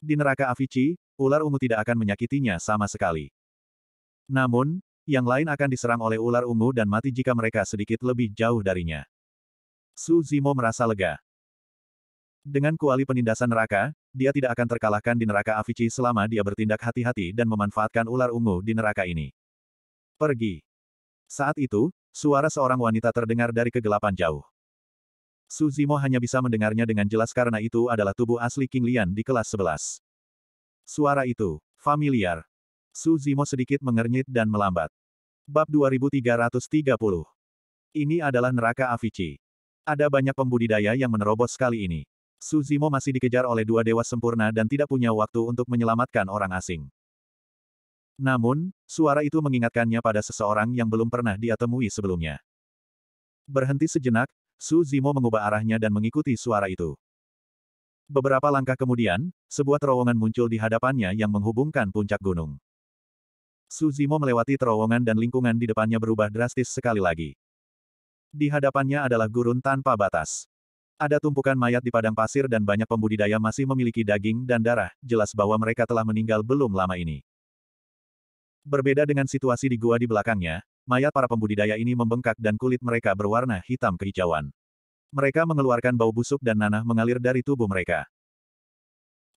Di neraka Avicii, ular ungu tidak akan menyakitinya sama sekali. Namun, yang lain akan diserang oleh ular ungu dan mati jika mereka sedikit lebih jauh darinya. Suzimo merasa lega. Dengan kuali penindasan neraka, dia tidak akan terkalahkan di neraka Avici selama dia bertindak hati-hati dan memanfaatkan ular ungu di neraka ini. Pergi. Saat itu, suara seorang wanita terdengar dari kegelapan jauh. Suzimo hanya bisa mendengarnya dengan jelas karena itu adalah tubuh asli King Lian di kelas 11. Suara itu, familiar. Suzimo sedikit mengernyit dan melambat. Bab 2330. Ini adalah neraka Avici. Ada banyak pembudidaya yang menerobos kali ini. Suzimo masih dikejar oleh dua dewa sempurna dan tidak punya waktu untuk menyelamatkan orang asing. Namun, suara itu mengingatkannya pada seseorang yang belum pernah dia temui sebelumnya. Berhenti sejenak, Suzimo mengubah arahnya dan mengikuti suara itu. Beberapa langkah kemudian, sebuah terowongan muncul di hadapannya yang menghubungkan puncak gunung. Suzimo melewati terowongan dan lingkungan di depannya berubah drastis sekali lagi. Di hadapannya adalah gurun tanpa batas. Ada tumpukan mayat di padang pasir dan banyak pembudidaya masih memiliki daging dan darah, jelas bahwa mereka telah meninggal belum lama ini. Berbeda dengan situasi di gua di belakangnya, mayat para pembudidaya ini membengkak dan kulit mereka berwarna hitam kehijauan. Mereka mengeluarkan bau busuk dan nanah mengalir dari tubuh mereka.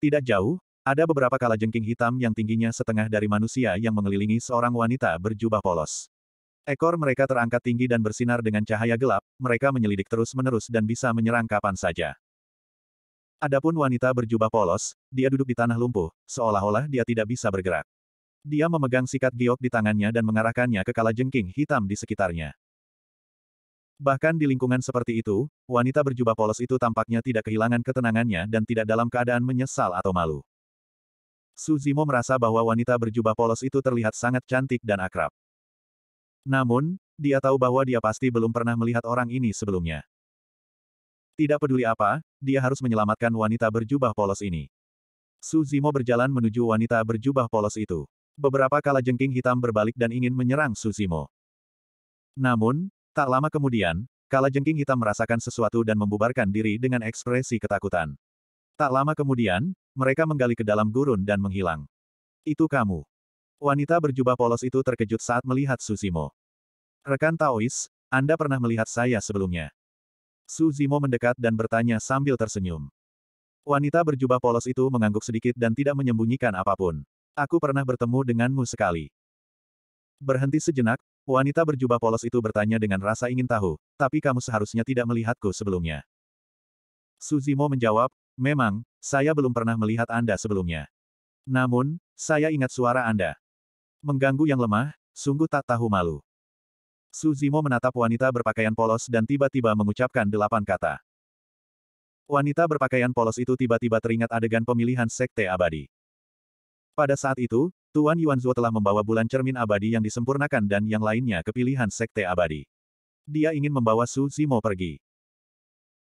Tidak jauh, ada beberapa kalajengking hitam yang tingginya setengah dari manusia yang mengelilingi seorang wanita berjubah polos. Ekor mereka terangkat tinggi dan bersinar dengan cahaya gelap, mereka menyelidik terus-menerus dan bisa menyerang kapan saja. Adapun wanita berjubah polos, dia duduk di tanah lumpuh, seolah-olah dia tidak bisa bergerak. Dia memegang sikat giok di tangannya dan mengarahkannya ke kala jengking hitam di sekitarnya. Bahkan di lingkungan seperti itu, wanita berjubah polos itu tampaknya tidak kehilangan ketenangannya dan tidak dalam keadaan menyesal atau malu. Suzimo merasa bahwa wanita berjubah polos itu terlihat sangat cantik dan akrab. Namun, dia tahu bahwa dia pasti belum pernah melihat orang ini sebelumnya. Tidak peduli apa, dia harus menyelamatkan wanita berjubah polos ini. Suzimo berjalan menuju wanita berjubah polos itu. Beberapa kala jengking hitam berbalik dan ingin menyerang Suzimo. Namun, tak lama kemudian, kala jengking hitam merasakan sesuatu dan membubarkan diri dengan ekspresi ketakutan. Tak lama kemudian, mereka menggali ke dalam gurun dan menghilang. Itu kamu. Wanita berjubah polos itu terkejut saat melihat Suzimo. Rekan Taois, Anda pernah melihat saya sebelumnya. Suzimo mendekat dan bertanya sambil tersenyum. Wanita berjubah polos itu mengangguk sedikit dan tidak menyembunyikan apapun. Aku pernah bertemu denganmu sekali. Berhenti sejenak, wanita berjubah polos itu bertanya dengan rasa ingin tahu, tapi kamu seharusnya tidak melihatku sebelumnya. Suzimo menjawab, memang, saya belum pernah melihat Anda sebelumnya. Namun, saya ingat suara Anda. Mengganggu yang lemah, sungguh tak tahu malu. Su Zimo menatap wanita berpakaian polos dan tiba-tiba mengucapkan delapan kata. Wanita berpakaian polos itu tiba-tiba teringat adegan pemilihan sekte abadi. Pada saat itu, Tuan Yuanzuo telah membawa bulan cermin abadi yang disempurnakan dan yang lainnya ke pilihan sekte abadi. Dia ingin membawa Su Zimo pergi.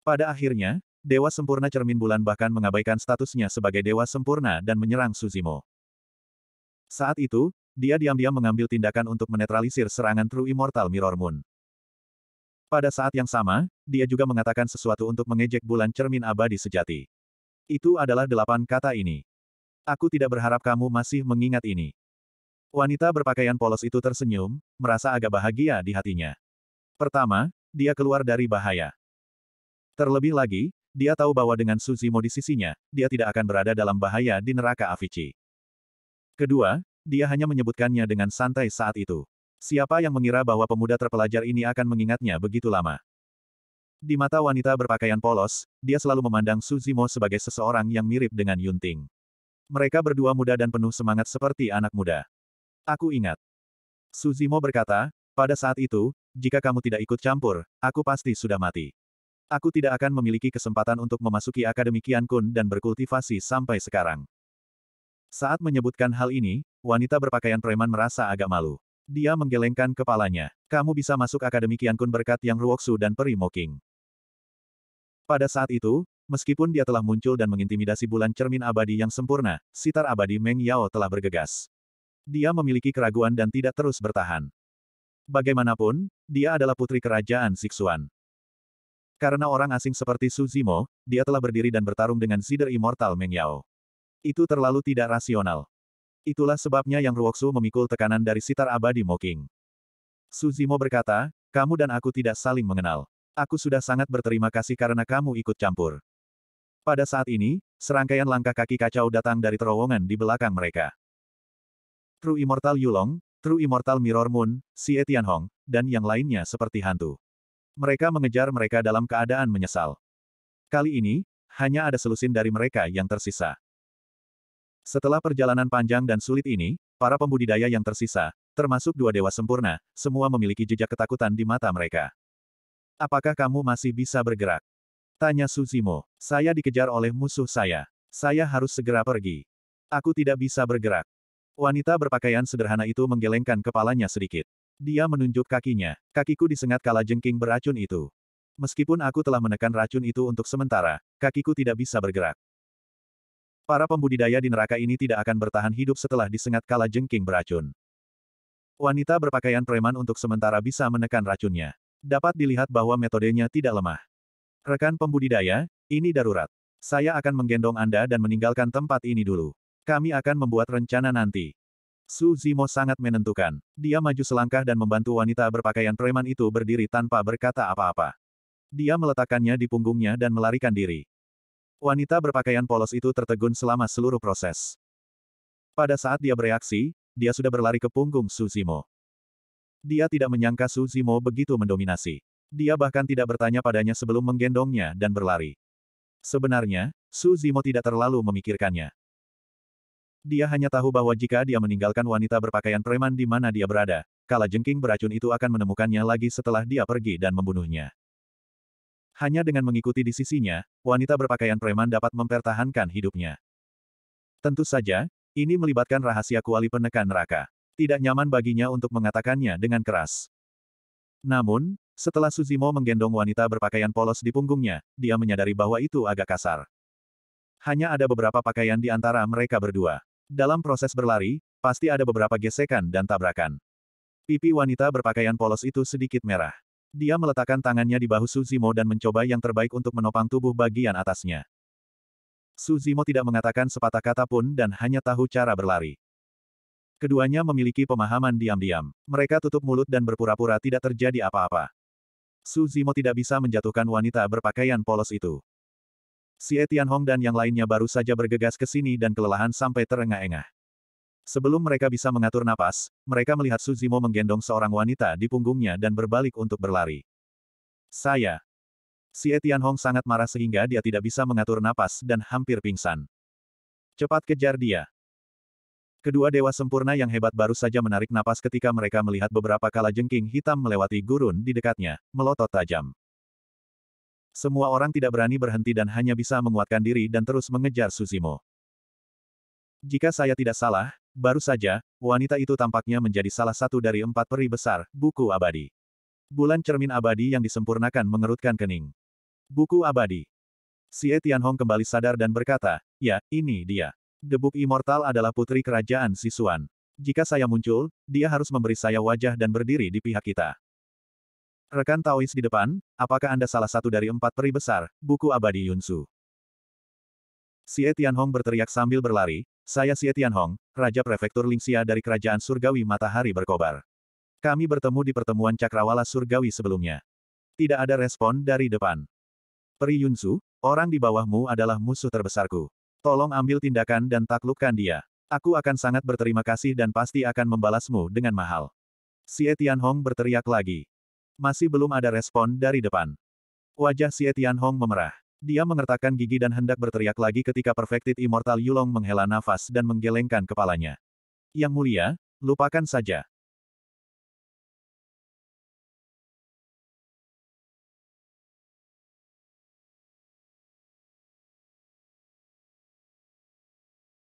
Pada akhirnya, Dewa Sempurna Cermin Bulan bahkan mengabaikan statusnya sebagai Dewa Sempurna dan menyerang Su Zimo. Saat itu, dia diam-diam mengambil tindakan untuk menetralisir serangan True Immortal Mirror Moon. Pada saat yang sama, dia juga mengatakan sesuatu untuk mengejek bulan cermin abadi sejati. Itu adalah delapan kata ini. Aku tidak berharap kamu masih mengingat ini. Wanita berpakaian polos itu tersenyum, merasa agak bahagia di hatinya. Pertama, dia keluar dari bahaya. Terlebih lagi, dia tahu bahwa dengan Suzimo di sisinya, dia tidak akan berada dalam bahaya di neraka Avici. Kedua, dia hanya menyebutkannya dengan santai saat itu. Siapa yang mengira bahwa pemuda terpelajar ini akan mengingatnya begitu lama? Di mata wanita berpakaian polos, dia selalu memandang Suzimo sebagai seseorang yang mirip dengan Yunting. Mereka berdua muda dan penuh semangat seperti anak muda. Aku ingat. Suzimo berkata, pada saat itu, jika kamu tidak ikut campur, aku pasti sudah mati. Aku tidak akan memiliki kesempatan untuk memasuki Akademi Kian Kun dan berkultivasi sampai sekarang. Saat menyebutkan hal ini, wanita berpakaian preman merasa agak malu. Dia menggelengkan kepalanya. Kamu bisa masuk Akademi Kun berkat yang Ruoksu dan Peri Moking. Pada saat itu, meskipun dia telah muncul dan mengintimidasi bulan cermin abadi yang sempurna, sitar abadi Meng Yao telah bergegas. Dia memiliki keraguan dan tidak terus bertahan. Bagaimanapun, dia adalah putri kerajaan Siksuan. Karena orang asing seperti Su Zimo, dia telah berdiri dan bertarung dengan Zider Immortal Meng Yao. Itu terlalu tidak rasional. Itulah sebabnya yang Ruoksu memikul tekanan dari sitar abadi Moking. Suzimo berkata, kamu dan aku tidak saling mengenal. Aku sudah sangat berterima kasih karena kamu ikut campur. Pada saat ini, serangkaian langkah kaki kacau datang dari terowongan di belakang mereka. True Immortal Yulong, True Immortal Mirror Moon, Si Tianhong, dan yang lainnya seperti hantu. Mereka mengejar mereka dalam keadaan menyesal. Kali ini, hanya ada selusin dari mereka yang tersisa. Setelah perjalanan panjang dan sulit ini, para pembudidaya yang tersisa, termasuk dua dewa sempurna, semua memiliki jejak ketakutan di mata mereka. Apakah kamu masih bisa bergerak? Tanya Suzimo. Saya dikejar oleh musuh saya. Saya harus segera pergi. Aku tidak bisa bergerak. Wanita berpakaian sederhana itu menggelengkan kepalanya sedikit. Dia menunjuk kakinya. Kakiku disengat kala jengking beracun itu. Meskipun aku telah menekan racun itu untuk sementara, kakiku tidak bisa bergerak. Para pembudidaya di neraka ini tidak akan bertahan hidup setelah disengat kala jengking beracun. Wanita berpakaian preman untuk sementara bisa menekan racunnya. Dapat dilihat bahwa metodenya tidak lemah. Rekan pembudidaya, ini darurat. Saya akan menggendong Anda dan meninggalkan tempat ini dulu. Kami akan membuat rencana nanti. Su Zimo sangat menentukan. Dia maju selangkah dan membantu wanita berpakaian preman itu berdiri tanpa berkata apa-apa. Dia meletakkannya di punggungnya dan melarikan diri. Wanita berpakaian polos itu tertegun selama seluruh proses. Pada saat dia bereaksi, dia sudah berlari ke punggung Suzimo. Dia tidak menyangka Suzimo begitu mendominasi. Dia bahkan tidak bertanya padanya sebelum menggendongnya dan berlari. Sebenarnya, Suzimo tidak terlalu memikirkannya. Dia hanya tahu bahwa jika dia meninggalkan wanita berpakaian preman di mana dia berada, kala jengking beracun itu akan menemukannya lagi setelah dia pergi dan membunuhnya. Hanya dengan mengikuti di sisinya, wanita berpakaian preman dapat mempertahankan hidupnya. Tentu saja, ini melibatkan rahasia kuali penekan neraka. Tidak nyaman baginya untuk mengatakannya dengan keras. Namun, setelah Suzimo menggendong wanita berpakaian polos di punggungnya, dia menyadari bahwa itu agak kasar. Hanya ada beberapa pakaian di antara mereka berdua. Dalam proses berlari, pasti ada beberapa gesekan dan tabrakan. Pipi wanita berpakaian polos itu sedikit merah. Dia meletakkan tangannya di bahu Suzimo dan mencoba yang terbaik untuk menopang tubuh bagian atasnya. Suzimo tidak mengatakan sepatah kata pun dan hanya tahu cara berlari. Keduanya memiliki pemahaman diam-diam. Mereka tutup mulut dan berpura-pura tidak terjadi apa-apa. Suzimo tidak bisa menjatuhkan wanita berpakaian polos itu. Si Etian Hong dan yang lainnya baru saja bergegas ke sini dan kelelahan sampai terengah-engah. Sebelum mereka bisa mengatur napas, mereka melihat Suzimo menggendong seorang wanita di punggungnya dan berbalik untuk berlari. Saya. Si Etian Hong sangat marah sehingga dia tidak bisa mengatur napas dan hampir pingsan. Cepat kejar dia. Kedua dewa sempurna yang hebat baru saja menarik napas ketika mereka melihat beberapa kala jengking hitam melewati gurun di dekatnya, melotot tajam. Semua orang tidak berani berhenti dan hanya bisa menguatkan diri dan terus mengejar Suzimo. Jika saya tidak salah, baru saja, wanita itu tampaknya menjadi salah satu dari empat peri besar, buku abadi. Bulan cermin abadi yang disempurnakan mengerutkan kening. Buku abadi. Xie Hong kembali sadar dan berkata, ya, ini dia. Debuk Immortal adalah putri kerajaan Sisuan. Jika saya muncul, dia harus memberi saya wajah dan berdiri di pihak kita. Rekan Taois di depan, apakah Anda salah satu dari empat peri besar, buku abadi Yunsu? Xie Tianhong berteriak sambil berlari, saya Xie Tianhong, Raja Prefektur Lingxia dari Kerajaan Surgawi Matahari Berkobar. Kami bertemu di pertemuan Cakrawala Surgawi sebelumnya. Tidak ada respon dari depan. Peri Yunsu, orang di bawahmu adalah musuh terbesarku. Tolong ambil tindakan dan taklukkan dia. Aku akan sangat berterima kasih dan pasti akan membalasmu dengan mahal. Xie Tianhong berteriak lagi. Masih belum ada respon dari depan. Wajah Xie Tianhong memerah. Dia mengertakkan gigi dan hendak berteriak lagi ketika Perfected Immortal Yulong menghela nafas dan menggelengkan kepalanya. Yang mulia, lupakan saja.